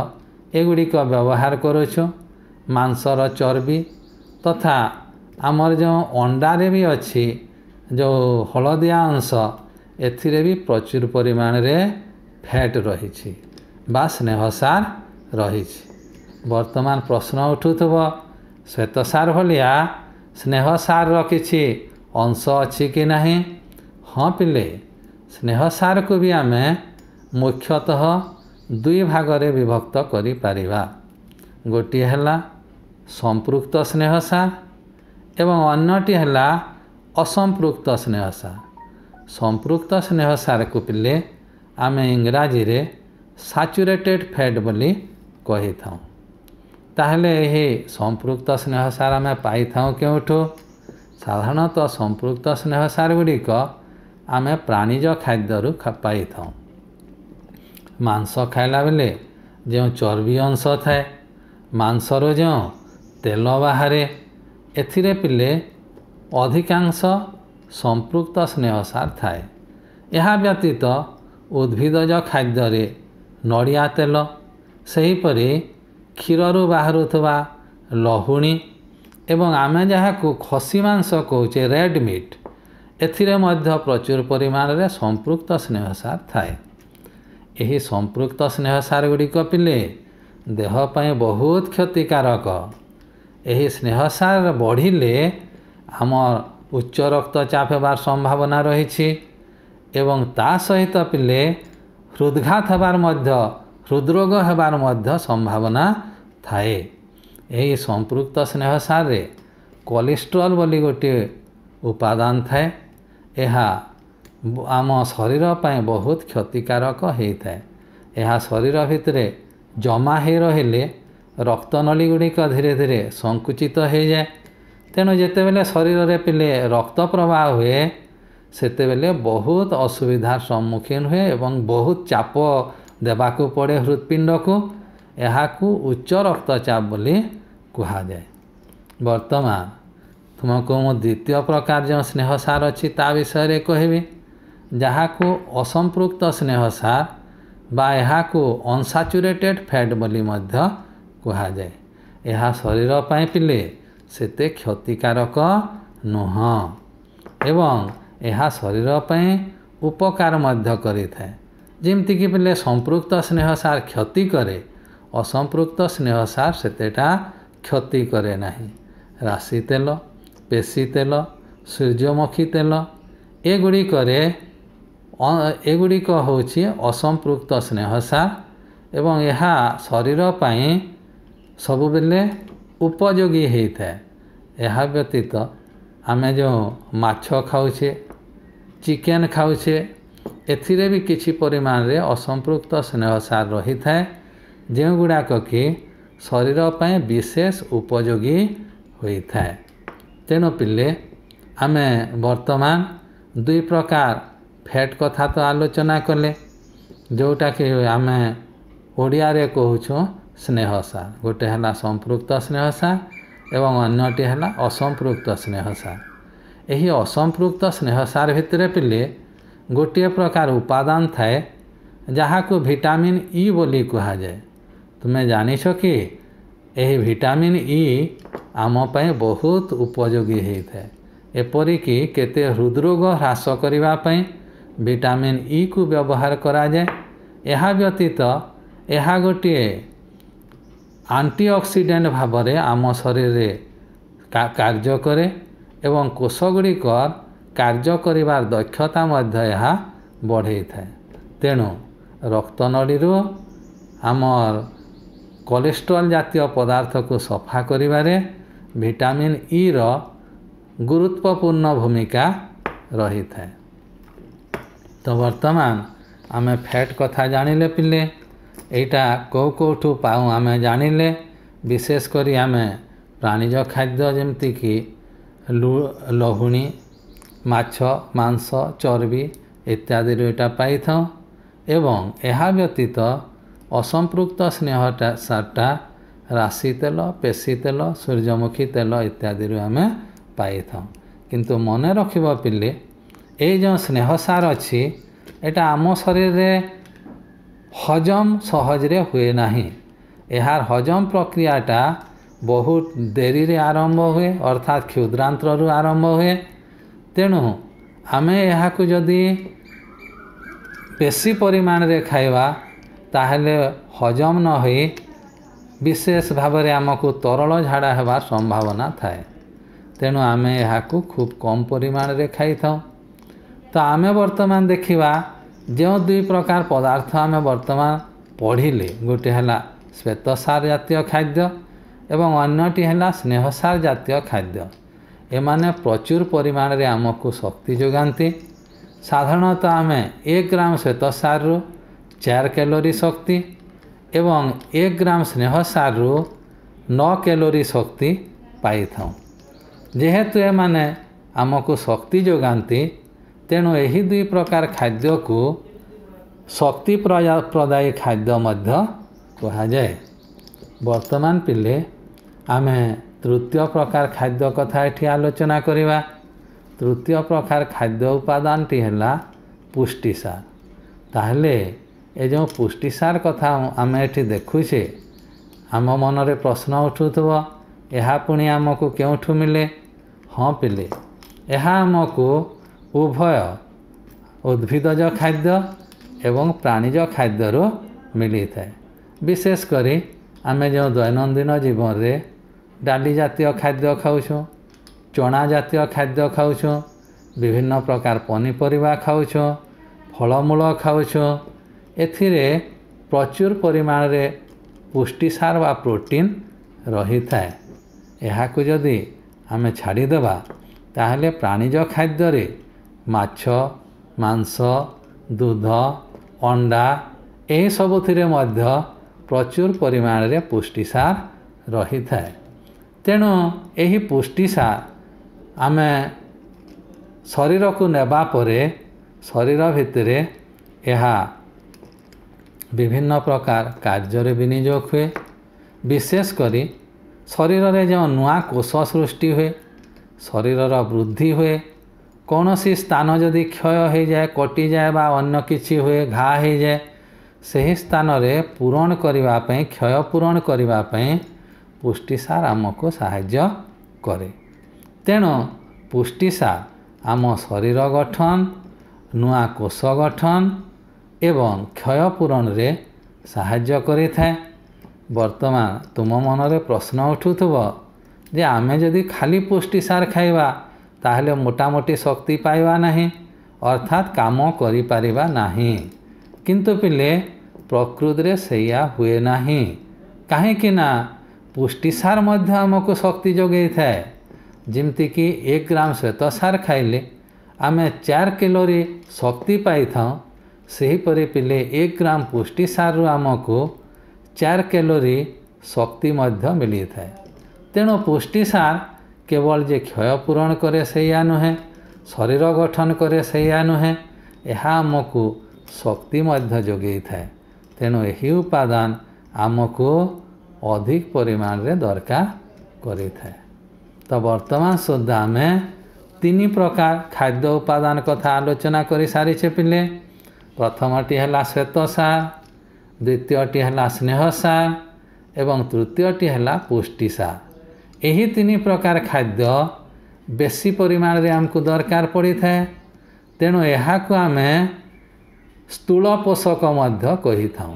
ଏଗୁଡ଼ିକ ବ୍ୟବହାର କରୁଛୁ ମାଂସର ଚର୍ବି ତଥା ଆମର ଯେଉଁ ଅଣ୍ଡାରେ ବି ଅଛି ଯେଉଁ ହଳଦିଆ ଅଂଶ ଏଥିରେ ବି ପ୍ରଚୁର ପରିମାଣରେ ଫ୍ୟାଟ୍ ରହିଛି ବା ସ୍ନେହସାର ରହିଛି ବର୍ତ୍ତମାନ ପ୍ରଶ୍ନ ଉଠୁଥିବ ଶ୍ୱେତସାର ଭଳିଆ ସ୍ନେହସାରର କିଛି अंश अच्छी कि ना हाँ पिले स्नेह सार को भी आम मुख्यतः दुई भाग विभक्त कर गोटे संपृक्त स्नेह सार एवं अन्नटी है असंपृक्त स्नेह सार संपृक्त स्नेह सार को पिले आम इंग्राजी रे साचुरेटेड फैट बोली कही था संपृक्त स्नेह सार आम पाई के ସାଧାରଣତଃ ସମ୍ପୃକ୍ତ ସ୍ନେହ ସାର ଗୁଡ଼ିକ ଆମେ ପ୍ରାଣୀଜ ଖାଦ୍ୟରୁ ପାଇଥାଉ ମାଂସ ଖାଇଲା ବେଳେ ଯେଉଁ ଚର୍ବି ଅଂଶ ଥାଏ ମାଂସରୁ ଯେଉଁ ତେଲ ବାହାରେ ଏଥିରେ ପିଲେ ଅଧିକାଂଶ ସମ୍ପୃକ୍ତ ସ୍ନେହ ସ୍ନେହସାର ଥାଏ ଏହା ବ୍ୟତୀତ ଉଦ୍ଭିଦଜ ଖାଦ୍ୟରେ ନଡ଼ିଆ ତେଲ ସେହିପରି କ୍ଷୀରରୁ ବାହାରୁଥିବା ଲହୁଣୀ ଏବଂ ଆମେ ଯାହାକୁ ଖସି ମାଂସ କହୁଛେ ରେଡ଼୍ ମିଟ୍ ଏଥିରେ ମଧ୍ୟ ପ୍ରଚୁର ପରିମାଣରେ ସମ୍ପୃକ୍ତ ସ୍ନେହ ସାର ଥାଏ ଏହି ସମ୍ପୃକ୍ତ ସ୍ନେହ ସାର ଗୁଡ଼ିକ ପିଲେ ଦେହ ପାଇଁ ବହୁତ କ୍ଷତିକାରକ ଏହି ସ୍ନେହ ସାର ବଢ଼ିଲେ ଆମ ଉଚ୍ଚ ରକ୍ତଚାପ ହେବାର ସମ୍ଭାବନା ରହିଛି ଏବଂ ତା ସହିତ ପିଲେ ହୃଦ୍ଘାତ ହେବାର ମଧ୍ୟ ହୃଦ୍ରୋଗ ହେବାର ମଧ୍ୟ ସମ୍ଭାବନା ଥାଏ ଏହି ସମ୍ପୃକ୍ତ ସ୍ନେହ ସାରରେ କୋଲେଷ୍ଟ୍ରଲ ବୋଲି ଗୋଟିଏ ଉପାଦାନ ଥାଏ ଏହା ଆମ ଶରୀର ପାଇଁ ବହୁତ କ୍ଷତିକାରକ ହୋଇଥାଏ ଏହା ଶରୀର ଭିତରେ ଜମା ହୋଇ ରହିଲେ ରକ୍ତନଳୀ ଗୁଡ଼ିକ ଧୀରେ ଧୀରେ ସଙ୍କୁଚିତ ହୋଇଯାଏ ତେଣୁ ଯେତେବେଳେ ଶରୀରରେ ପିଲେ ରକ୍ତ ପ୍ରବାହ ହୁଏ ସେତେବେଳେ ବହୁତ ଅସୁବିଧାର ସମ୍ମୁଖୀନ ହୁଏ ଏବଂ ବହୁତ ଚାପ ଦେବାକୁ ପଡ଼େ ହୃତ୍ପିଣ୍ଡକୁ ଏହାକୁ ଉଚ୍ଚ ରକ୍ତଚାପ ବୋଲି କୁହାଯାଏ ବର୍ତ୍ତମାନ ତୁମକୁ ମୁଁ ଦ୍ୱିତୀୟ ପ୍ରକାର ଯେଉଁ ସ୍ନେହ ସାର ଅଛି ତା ବିଷୟରେ କହିବି ଯାହାକୁ ଅସମ୍ପୃକ୍ତ ସ୍ନେହ ସାର ବା ଏହାକୁ ଅନସାଚୁରେଟେଡ଼ ଫ୍ୟାଟ୍ ବୋଲି ମଧ୍ୟ କୁହାଯାଏ ଏହା ଶରୀର ପାଇଁ ପିଲେ ସେତେ କ୍ଷତିକାରକ ନୁହଁ ଏବଂ ଏହା ଶରୀର ପାଇଁ ଉପକାର ମଧ୍ୟ କରିଥାଏ ଯେମିତିକି ପିଲେ ସମ୍ପୃକ୍ତ ସ୍ନେହ ସାର କ୍ଷତି କରେ ଅସମ୍ପୃକ୍ତ ସ୍ନେହ ସାର ସେତେଟା କ୍ଷତି କରେ ନାହିଁ ରାଶି ତେଲ ପେଶୀ ତେଲ ସୂର୍ଯ୍ୟମୁଖୀ ତେଲ ଏଗୁଡ଼ିକରେ ଏଗୁଡ଼ିକ ହେଉଛି ଅସମ୍ପୃକ୍ତ ସ୍ନେହ ସାର ଏବଂ ଏହା ଶରୀର ପାଇଁ ସବୁବେଳେ ଉପଯୋଗୀ ହେଇଥାଏ ଏହା ବ୍ୟତୀତ ଆମେ ଯେଉଁ ମାଛ ଖାଉଛେ ଚିକେନ୍ ଖାଉଛେ ଏଥିରେ ବି କିଛି ପରିମାଣରେ ଅସମ୍ପୃକ୍ତ ସ୍ନେହ ସାର ରହିଥାଏ जो गुड़ाक कि शरीर पर विशेष उपयोगी होता है तेणु पिले आम बर्तमान दुई प्रकार फैट कथा तो आलोचना कले जोटा कि आम ओडिया कहछ स्नेह सार गोटे है संपृक्त स्नेह सार एवं अंटे है असंपृक्त स्नेह सार यही असंपृक्त स्नेह सार भर पिले गोटे प्रकार उपादान थाए जहाँ को भिटामिन ई बोली कह जाए ତୁମେ ଜାଣିଛ କି ଏହି ଭିଟାମିନ୍ ଇ ଆମ ପାଇଁ ବହୁତ ଉପଯୋଗୀ ହୋଇଥାଏ ଏପରିକି କେତେ ହୃଦରୋଗ ହ୍ରାସ କରିବା ପାଇଁ ଭିଟାମିନ୍ ଇକୁ ବ୍ୟବହାର କରାଯାଏ ଏହା ବ୍ୟତୀତ ଏହା ଗୋଟିଏ ଆଣ୍ଟିଅକ୍ସିଡେଣ୍ଟ ଭାବରେ ଆମ ଶରୀରରେ କାର୍ଯ୍ୟ କରେ ଏବଂ କୋଷଗୁଡ଼ିକ କାର୍ଯ୍ୟ କରିବାର ଦକ୍ଷତା ମଧ୍ୟ ଏହା ବଢ଼େଇଥାଏ ତେଣୁ ରକ୍ତନଳୀରୁ ଆମର କୋଲେଷ୍ଟ୍ରଲ୍ ଜାତୀୟ ପଦାର୍ଥକୁ ସଫା କରିବାରେ ଭିଟାମିନ୍ ଇର ଗୁରୁତ୍ୱପୂର୍ଣ୍ଣ ଭୂମିକା ରହିଥାଏ ତ ବର୍ତ୍ତମାନ ଆମେ ଫ୍ୟାଟ୍ କଥା ଜାଣିଲେ ପିଲେ ଏଇଟା କେଉଁ କେଉଁଠୁ ପାଉ ଆମେ ଜାଣିଲେ ବିଶେଷ କରି ଆମେ ପ୍ରାଣୀଜ ଖାଦ୍ୟ ଯେମିତିକି ଲହୁଣୀ ମାଛ ମାଂସ ଚର୍ବି ଇତ୍ୟାଦିରୁ ଏଇଟା ପାଇଥାଉ ଏବଂ ଏହା ବ୍ୟତୀତ ଅସମ୍ପୃକ୍ତ ସ୍ନେହଟା ସାରଟା ରାଶି ତେଲ ପେଶି ତେଲ ସୂର୍ଯ୍ୟମୁଖୀ ତେଲ ଇତ୍ୟାଦିରୁ ଆମେ ପାଇଥାଉ କିନ୍ତୁ ମନେ ରଖିବ ପିଲେ ଏଇ ଯେଉଁ ସ୍ନେହ ସାର ଅଛି ଏଇଟା ଆମ ଶରୀରରେ ହଜମ ସହଜରେ ହୁଏ ନାହିଁ ଏହାର ହଜମ ପ୍ରକ୍ରିୟାଟା ବହୁତ ଡେରିରେ ଆରମ୍ଭ ହୁଏ ଅର୍ଥାତ କ୍ଷୁଦ୍ରାନ୍ତରୁ ଆରମ୍ଭ ହୁଏ ତେଣୁ ଆମେ ଏହାକୁ ଯଦି ବେଶୀ ପରିମାଣରେ ଖାଇବା ତାହେଲେ ହଜମ ନ ହୋଇ ବିଶେଷ ଭାବରେ ଆମକୁ ତରଳ ଝାଡ଼ା ହେବାର ସମ୍ଭାବନା ଥାଏ ତେଣୁ ଆମେ ଏହାକୁ ଖୁବ୍ କମ୍ ପରିମାଣରେ ଖାଇଥାଉ ତ ଆମେ ବର୍ତ୍ତମାନ ଦେଖିବା ଯେଉଁ ଦୁଇ ପ୍ରକାର ପଦାର୍ଥ ଆମେ ବର୍ତ୍ତମାନ ପଢ଼ିଲେ ଗୋଟେ ହେଲା ଶ୍ଵେତସାର ଜାତୀୟ ଖାଦ୍ୟ ଏବଂ ଅନ୍ୟଟି ହେଲା ସ୍ନେହସାର ଜାତୀୟ ଖାଦ୍ୟ ଏମାନେ ପ୍ରଚୁର ପରିମାଣରେ ଆମକୁ ଶକ୍ତି ଯୋଗାନ୍ତି ସାଧାରଣତଃ ଆମେ ଏକ ଗ୍ରାମ ଶ୍ଵେତସାରରୁ चार कैलोरी शक्ति एवं एक ग्राम स्नेह सारु नौ कैलोरी शक्ति पाई था जेहेतु आम को शक्ति जोगाती तेणु यही दुई प्रकार खाद्य को शक्ति प्रदायी खाद्य मध्य जाए। वर्तमान पिले आमे तृतीय प्रकार खाद्य कथा ये आलोचना करवा तृतीय प्रकार खाद्य उपादानी है सार ताले ଏ ଯେଉଁ ପୁଷ୍ଟିସାର କଥା ଆମେ ଏଠି ଦେଖୁଛେ ଆମ ମନରେ ପ୍ରଶ୍ନ ଉଠୁଥିବ ଏହା ପୁଣି ଆମକୁ କେଉଁଠୁ ମିଳେ ହଁ ପିଲେ ଏହା ଆମକୁ ଉଭୟ ଉଦ୍ଭିଦଜ ଖାଦ୍ୟ ଏବଂ ପ୍ରାଣୀଜ ଖାଦ୍ୟରୁ ମିଳିଥାଏ ବିଶେଷ କରି ଆମେ ଯେଉଁ ଦୈନନ୍ଦିନ ଜୀବନରେ ଡାଲି ଜାତୀୟ ଖାଦ୍ୟ ଖାଉଛୁଁ ଚଣା ଜାତୀୟ ଖାଦ୍ୟ ଖାଉଛୁଁ ବିଭିନ୍ନ ପ୍ରକାର ପନିପରିବା ଖାଉଛୁଁ ଫଳମୂଳ ଖାଉଛୁଁ ଏଥିରେ ପ୍ରଚୁର ପରିମାଣରେ ପୁଷ୍ଟିସାର ବା ପ୍ରୋଟିନ୍ ରହିଥାଏ ଏହାକୁ ଯଦି ଆମେ ଛାଡ଼ିଦେବା ତା'ହେଲେ ପ୍ରାଣୀଜ ଖାଦ୍ୟରେ ମାଛ ମାଂସ ଦୁଧ ଅଣ୍ଡା ଏହିସବୁଥିରେ ମଧ୍ୟ ପ୍ରଚୁର ପରିମାଣରେ ପୁଷ୍ଟିସାର ରହିଥାଏ ତେଣୁ ଏହି ପୁଷ୍ଟିସାର ଆମେ ଶରୀରକୁ ନେବା ପରେ ଶରୀର ଭିତରେ ଏହା ବିଭିନ୍ନ ପ୍ରକାର କାର୍ଯ୍ୟରେ ବିନିଯୋଗ ହୁଏ ବିଶେଷ କରି ଶରୀରରେ ଯେଉଁ ନୂଆ କୋଷ ସୃଷ୍ଟି ହୁଏ ଶରୀରର ବୃଦ୍ଧି ହୁଏ କୌଣସି ସ୍ଥାନ ଯଦି କ୍ଷୟ ହୋଇଯାଏ କଟିଯାଏ ବା ଅନ୍ୟ କିଛି ହୁଏ ଘା ହୋଇଯାଏ ସେହି ସ୍ଥାନରେ ପୂରଣ କରିବା ପାଇଁ କ୍ଷୟ ପୂରଣ କରିବା ପାଇଁ ପୁଷ୍ଟିସାର ଆମକୁ ସାହାଯ୍ୟ କରେ ତେଣୁ ପୁଷ୍ଟିସାର ଆମ ଶରୀର ଗଠନ ନୂଆ କୋଷ ଗଠନ एवं पूरण रे साय बर्तमान तुम मन प्रश्न उठू जे आमे जदि खाली पुष्टि सार खाइबा ताहले मोटामोटी शक्ति पाइबा ना अर्थात कम करना किंतु पिले प्रकृति से हुए ना कहीं पुष्टि सार आमको शक्ति जगे थाए जमती कि एक ग्राम श्वेत सार खाइले आम चार कलोरी शक्ति पाई सेहीपर पिले एक ग्राम पुष्टि सारु आम को चार कैलोरी शक्ति मिली थाए तेणु पुष्टि सार केवल जे क्षय पूरण कै से नुहे शरीर गठन कै से नुहे यह आम को शक्ति जगे थाए तेणु यही उपादान आम को अधिक परिमाण रे दरकार करें तो वर्तमान सुधा आम तीन प्रकार खाद्य उपादान कथा आलोचना कर सारी पिले ପ୍ରଥମଟି ହେଲା ଶ୍ୱେତ ସାର ଦ୍ୱିତୀୟଟି ହେଲା ସ୍ନେହ ସାର ଏବଂ ତୃତୀୟଟି ହେଲା ପୁଷ୍ଟି ସାର ଏହି ତିନି ପ୍ରକାର ଖାଦ୍ୟ ବେଶୀ ପରିମାଣରେ ଆମକୁ ଦରକାର ପଡ଼ିଥାଏ ତେଣୁ ଏହାକୁ ଆମେ ସ୍ଥୂଳ ପୋଷକ ମଧ୍ୟ କହିଥାଉ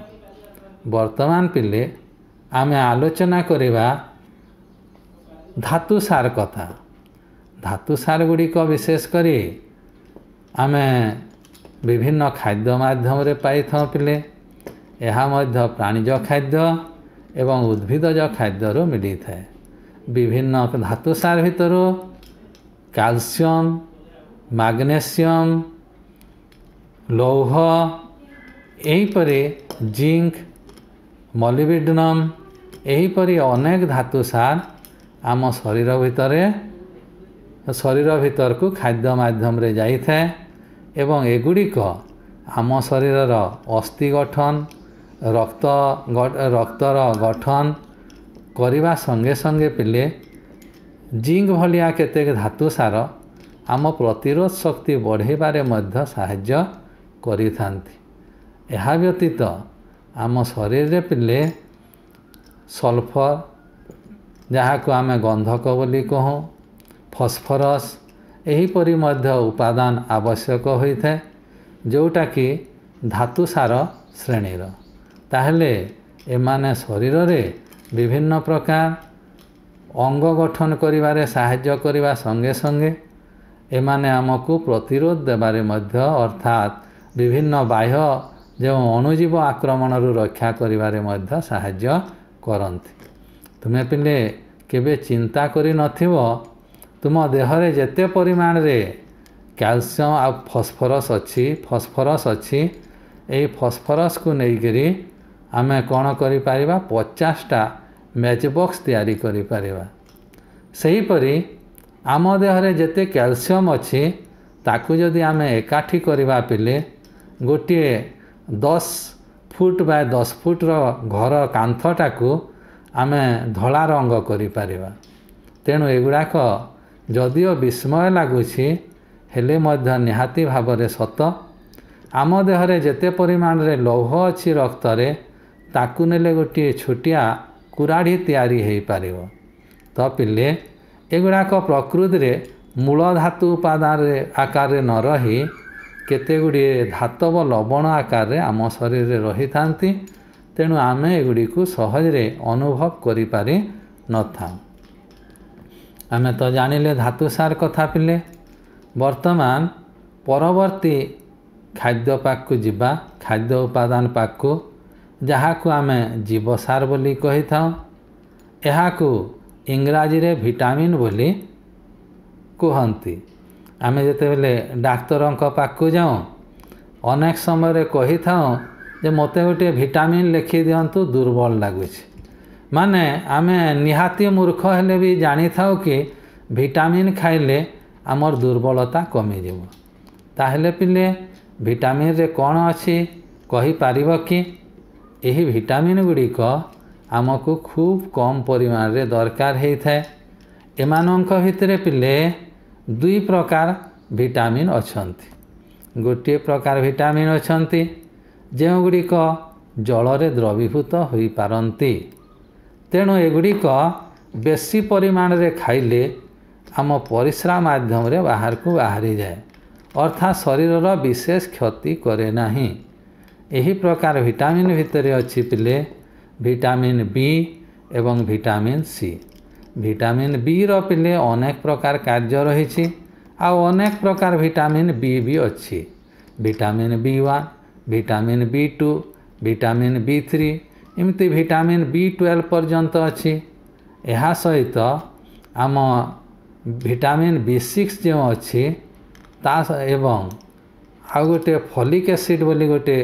ବର୍ତ୍ତମାନ ପିଲେ ଆମେ ଆଲୋଚନା କରିବା ଧାତୁ ସାର କଥା ଧାତୁ ସାର ଗୁଡ଼ିକ ବିଶେଷ କରି ଆମେ ବିଭିନ୍ନ ଖାଦ୍ୟ ମାଧ୍ୟମରେ ପାଇଥାଉ ପିଲେ ଏହା ମଧ୍ୟ ପ୍ରାଣିଜ ଖାଦ୍ୟ ଏବଂ ଉଦ୍ଭିଦଜ ଖାଦ୍ୟରୁ ମିଳିଥାଏ ବିଭିନ୍ନ ଧାତୁ ସାର ଭିତରୁ କ୍ୟାଲସିୟମ ମାଗ୍ନେସିୟମ୍ ଲୌହ ଏହିପରି ଜିଙ୍କ ମଲିବିଡ଼ନମ୍ ଏହିପରି ଅନେକ ଧାତୁ ସାର ଆମ ଶରୀର ଭିତରେ ଶରୀର ଭିତରକୁ ଖାଦ୍ୟ ମାଧ୍ୟମରେ ଯାଇଥାଏ ଏବଂ ଏଗୁଡ଼ିକ ଆମ ଶରୀରର ଅସ୍ଥି ଗଠନ ରକ୍ତ ରକ୍ତର ଗଠନ କରିବା ସଙ୍ଗେ ସଙ୍ଗେ ପିଲେ ଜିଙ୍କ ଭଳିଆ କେତେକ ଧାତୁ ସାର ଆମ ପ୍ରତିରୋଧ ଶକ୍ତି ବଢ଼େଇବାରେ ମଧ୍ୟ ସାହାଯ୍ୟ କରିଥାନ୍ତି ଏହା ବ୍ୟତୀତ ଆମ ଶରୀରରେ ପିଲେ ସଲଫର ଯାହାକୁ ଆମେ ଗନ୍ଧକ ବୋଲି କହୁଁ ଫସ୍ଫରସ୍ ଏହିପରି ମଧ୍ୟ ଉପାଦାନ ଆବଶ୍ୟକ ହୋଇଥାଏ ଯେଉଁଟାକି ଧାତୁସାର ଶ୍ରେଣୀର ତାହେଲେ ଏମାନେ ଶରୀରରେ ବିଭିନ୍ନ ପ୍ରକାର ଅଙ୍ଗ ଗଠନ କରିବାରେ ସାହାଯ୍ୟ କରିବା ସଙ୍ଗେ ସଙ୍ଗେ ଏମାନେ ଆମକୁ ପ୍ରତିରୋଧ ଦେବାରେ ମଧ୍ୟ ଅର୍ଥାତ୍ ବିଭିନ୍ନ ବାହ୍ୟ ଯେଉଁ ଅଣୁଜୀବ ଆକ୍ରମଣରୁ ରକ୍ଷା କରିବାରେ ମଧ୍ୟ ସାହାଯ୍ୟ କରନ୍ତି ତୁମେ ପିଲେ କେବେ ଚିନ୍ତା କରିନଥିବ ତୁମ ଦେହରେ ଯେତେ ପରିମାଣରେ କ୍ୟାଲସିୟମ୍ ଆଉ ଫସ୍ଫରସ୍ ଅଛି ଫସ୍ଫରସ୍ ଅଛି ଏଇ ଫସ୍ଫରସ୍କୁ ନେଇକରି ଆମେ କ'ଣ କରିପାରିବା ପଚାଶଟା ମ୍ୟାଚ୍ ବକ୍ସ ତିଆରି କରିପାରିବା ସେହିପରି ଆମ ଦେହରେ ଯେତେ କ୍ୟାଲସିୟମ୍ ଅଛି ତାକୁ ଯଦି ଆମେ ଏକାଠି କରିବା ପିଲେ ଗୋଟିଏ ଦଶ ଫୁଟ୍ ବା ଦଶ ଫୁଟ୍ର ଘର କାନ୍ଥଟାକୁ ଆମେ ଧଳା ରଙ୍ଗ କରିପାରିବା ତେଣୁ ଏଗୁଡ଼ାକ ଯଦିଓ ବିସ୍ମୟ ଲାଗୁଛି ହେଲେ ମଧ୍ୟ ନିହାତି ଭାବରେ ସତ ଆମ ଦେହରେ ଯେତେ ପରିମାଣରେ ଲୌହ ଅଛି ରକ୍ତରେ ତାକୁ ନେଲେ ଗୋଟିଏ ଛୋଟିଆ କୁରାଢ଼ି ତିଆରି ହୋଇପାରିବ ତ ପିଲେ ଏଗୁଡ଼ାକ ପ୍ରକୃତିରେ ମୂଳ ଧାତୁ ଉପାଦାନରେ ଆକାରରେ ନ ରହି କେତେ ଗୁଡ଼ିଏ ଧାତବ ଲବଣ ଆକାରରେ ଆମ ଶରୀରରେ ରହିଥାନ୍ତି ତେଣୁ ଆମେ ଏଗୁଡ଼ିକୁ ସହଜରେ ଅନୁଭବ କରିପାରି ନଥାଉ ଆମେ ତ ଜାଣିଲେ ଧାତୁ ସାର କଥା ପିଲେ ବର୍ତ୍ତମାନ ପରବର୍ତ୍ତୀ ଖାଦ୍ୟ ପାଖକୁ ଯିବା ଖାଦ୍ୟ ଉପାଦାନ ପାଖକୁ ଯାହାକୁ ଆମେ ଜୀବସାର ବୋଲି କହିଥାଉ ଏହାକୁ ଇଂରାଜୀରେ ଭିଟାମିନ୍ ବୋଲି କୁହନ୍ତି ଆମେ ଯେତେବେଳେ ଡାକ୍ତରଙ୍କ ପାଖକୁ ଯାଉଁ ଅନେକ ସମୟରେ କହିଥାଉଁ ଯେ ମୋତେ ଗୋଟିଏ ଭିଟାମିନ୍ ଲେଖି ଦିଅନ୍ତୁ ଦୁର୍ବଳ ଲାଗୁଛି ମାନେ ଆମେ ନିହାତି ମୂର୍ଖ ହେଲେ ବି ଜାଣିଥାଉ କି ଭିଟାମିନ୍ ଖାଇଲେ ଆମର ଦୁର୍ବଳତା କମିଯିବ ତାହେଲେ ପିଲେ ଭିଟାମିନ୍ରେ କ'ଣ ଅଛି କହିପାରିବ କି ଏହି ଭିଟାମିନ୍ ଗୁଡ଼ିକ ଆମକୁ ଖୁବ୍ କମ୍ ପରିମାଣରେ ଦରକାର ହେଇଥାଏ ଏମାନଙ୍କ ଭିତରେ ପିଲେ ଦୁଇ ପ୍ରକାର ଭିଟାମିନ୍ ଅଛନ୍ତି ଗୋଟିଏ ପ୍ରକାର ଭିଟାମିନ୍ ଅଛନ୍ତି ଯେଉଁଗୁଡ଼ିକ ଜଳରେ ଦ୍ରବୀଭୂତ ହୋଇପାରନ୍ତି ତେଣୁ ଏଗୁଡ଼ିକ ବେଶୀ ପରିମାଣରେ ଖାଇଲେ ଆମ ପରିସ୍ରା ମାଧ୍ୟମରେ ବାହାରକୁ ବାହାରିଯାଏ ଅର୍ଥାତ୍ ଶରୀରର ବିଶେଷ କ୍ଷତି କରେ ନାହିଁ ଏହି ପ୍ରକାର ଭିଟାମିନ୍ ଭିତରେ ଅଛି ପିଲେ ଭିଟାମିନ୍ ବି ଏବଂ ଭିଟାମିନ୍ ସି ଭିଟାମିନ୍ ବିର ପିଲେ ଅନେକ ପ୍ରକାର କାର୍ଯ୍ୟ ରହିଛି ଆଉ ଅନେକ ପ୍ରକାର ଭିଟାମିନ୍ ବି ବି ଅଛି vitamin B one vitamin B two vitamin B three ଏମିତି ଭିଟାମିନ୍ ବି ଟୁଏଲ୍ଭ ପର୍ଯ୍ୟନ୍ତ ଅଛି ଏହା ସହିତ ଆମ ଭିଟାମିନ୍ ବି ସିକ୍ସ ଯେଉଁ ଅଛି ତା ଏବଂ ଆଉ ଗୋଟେ ଫଲିକ୍ ଏସିଡ଼୍ ବୋଲି ଗୋଟେ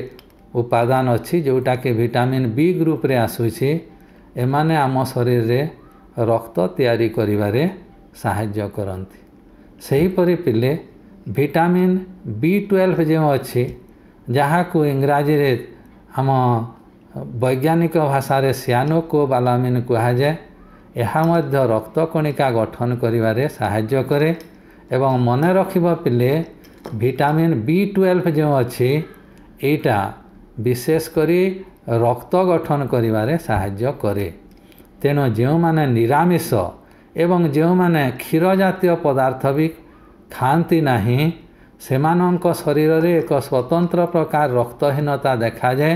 ଉପାଦାନ ଅଛି ଯେଉଁଟାକି ଭିଟାମିନ୍ ବି ଗ୍ରୁପ୍ରେ ଆସୁଛି ଏମାନେ ଆମ ଶରୀରରେ ରକ୍ତ ତିଆରି କରିବାରେ ସାହାଯ୍ୟ କରନ୍ତି ସେହିପରି ପିଲେ ଭିଟାମିନ୍ ବି ଟୁଏଲ୍ଭ ଯେଉଁ ଅଛି ଯାହାକୁ ଇଂରାଜୀରେ ଆମ ବୈଜ୍ଞାନିକ ଭାଷାରେ ସିଆନୋକୋବାଲାମିନ୍ କୁହାଯାଏ ଏହା ମଧ୍ୟ ରକ୍ତକଣିକା ଗଠନ କରିବାରେ ସାହାଯ୍ୟ କରେ ଏବଂ ମନେ ରଖିବ ପିଲେ ଭିଟାମିନ୍ ବି ଟୁଏଲ୍ଭ ଯେଉଁ ଅଛି ଏଇଟା ବିଶେଷ କରି ରକ୍ତ ଗଠନ କରିବାରେ ସାହାଯ୍ୟ କରେ ତେଣୁ ଯେଉଁମାନେ ନିରାମିଷ ଏବଂ ଯେଉଁମାନେ କ୍ଷୀରଜାତୀୟ ପଦାର୍ଥ ବି ଖାଆନ୍ତି ନାହିଁ ସେମାନଙ୍କ ଶରୀରରେ ଏକ ସ୍ୱତନ୍ତ୍ର ପ୍ରକାର ରକ୍ତହୀନତା ଦେଖାଯାଏ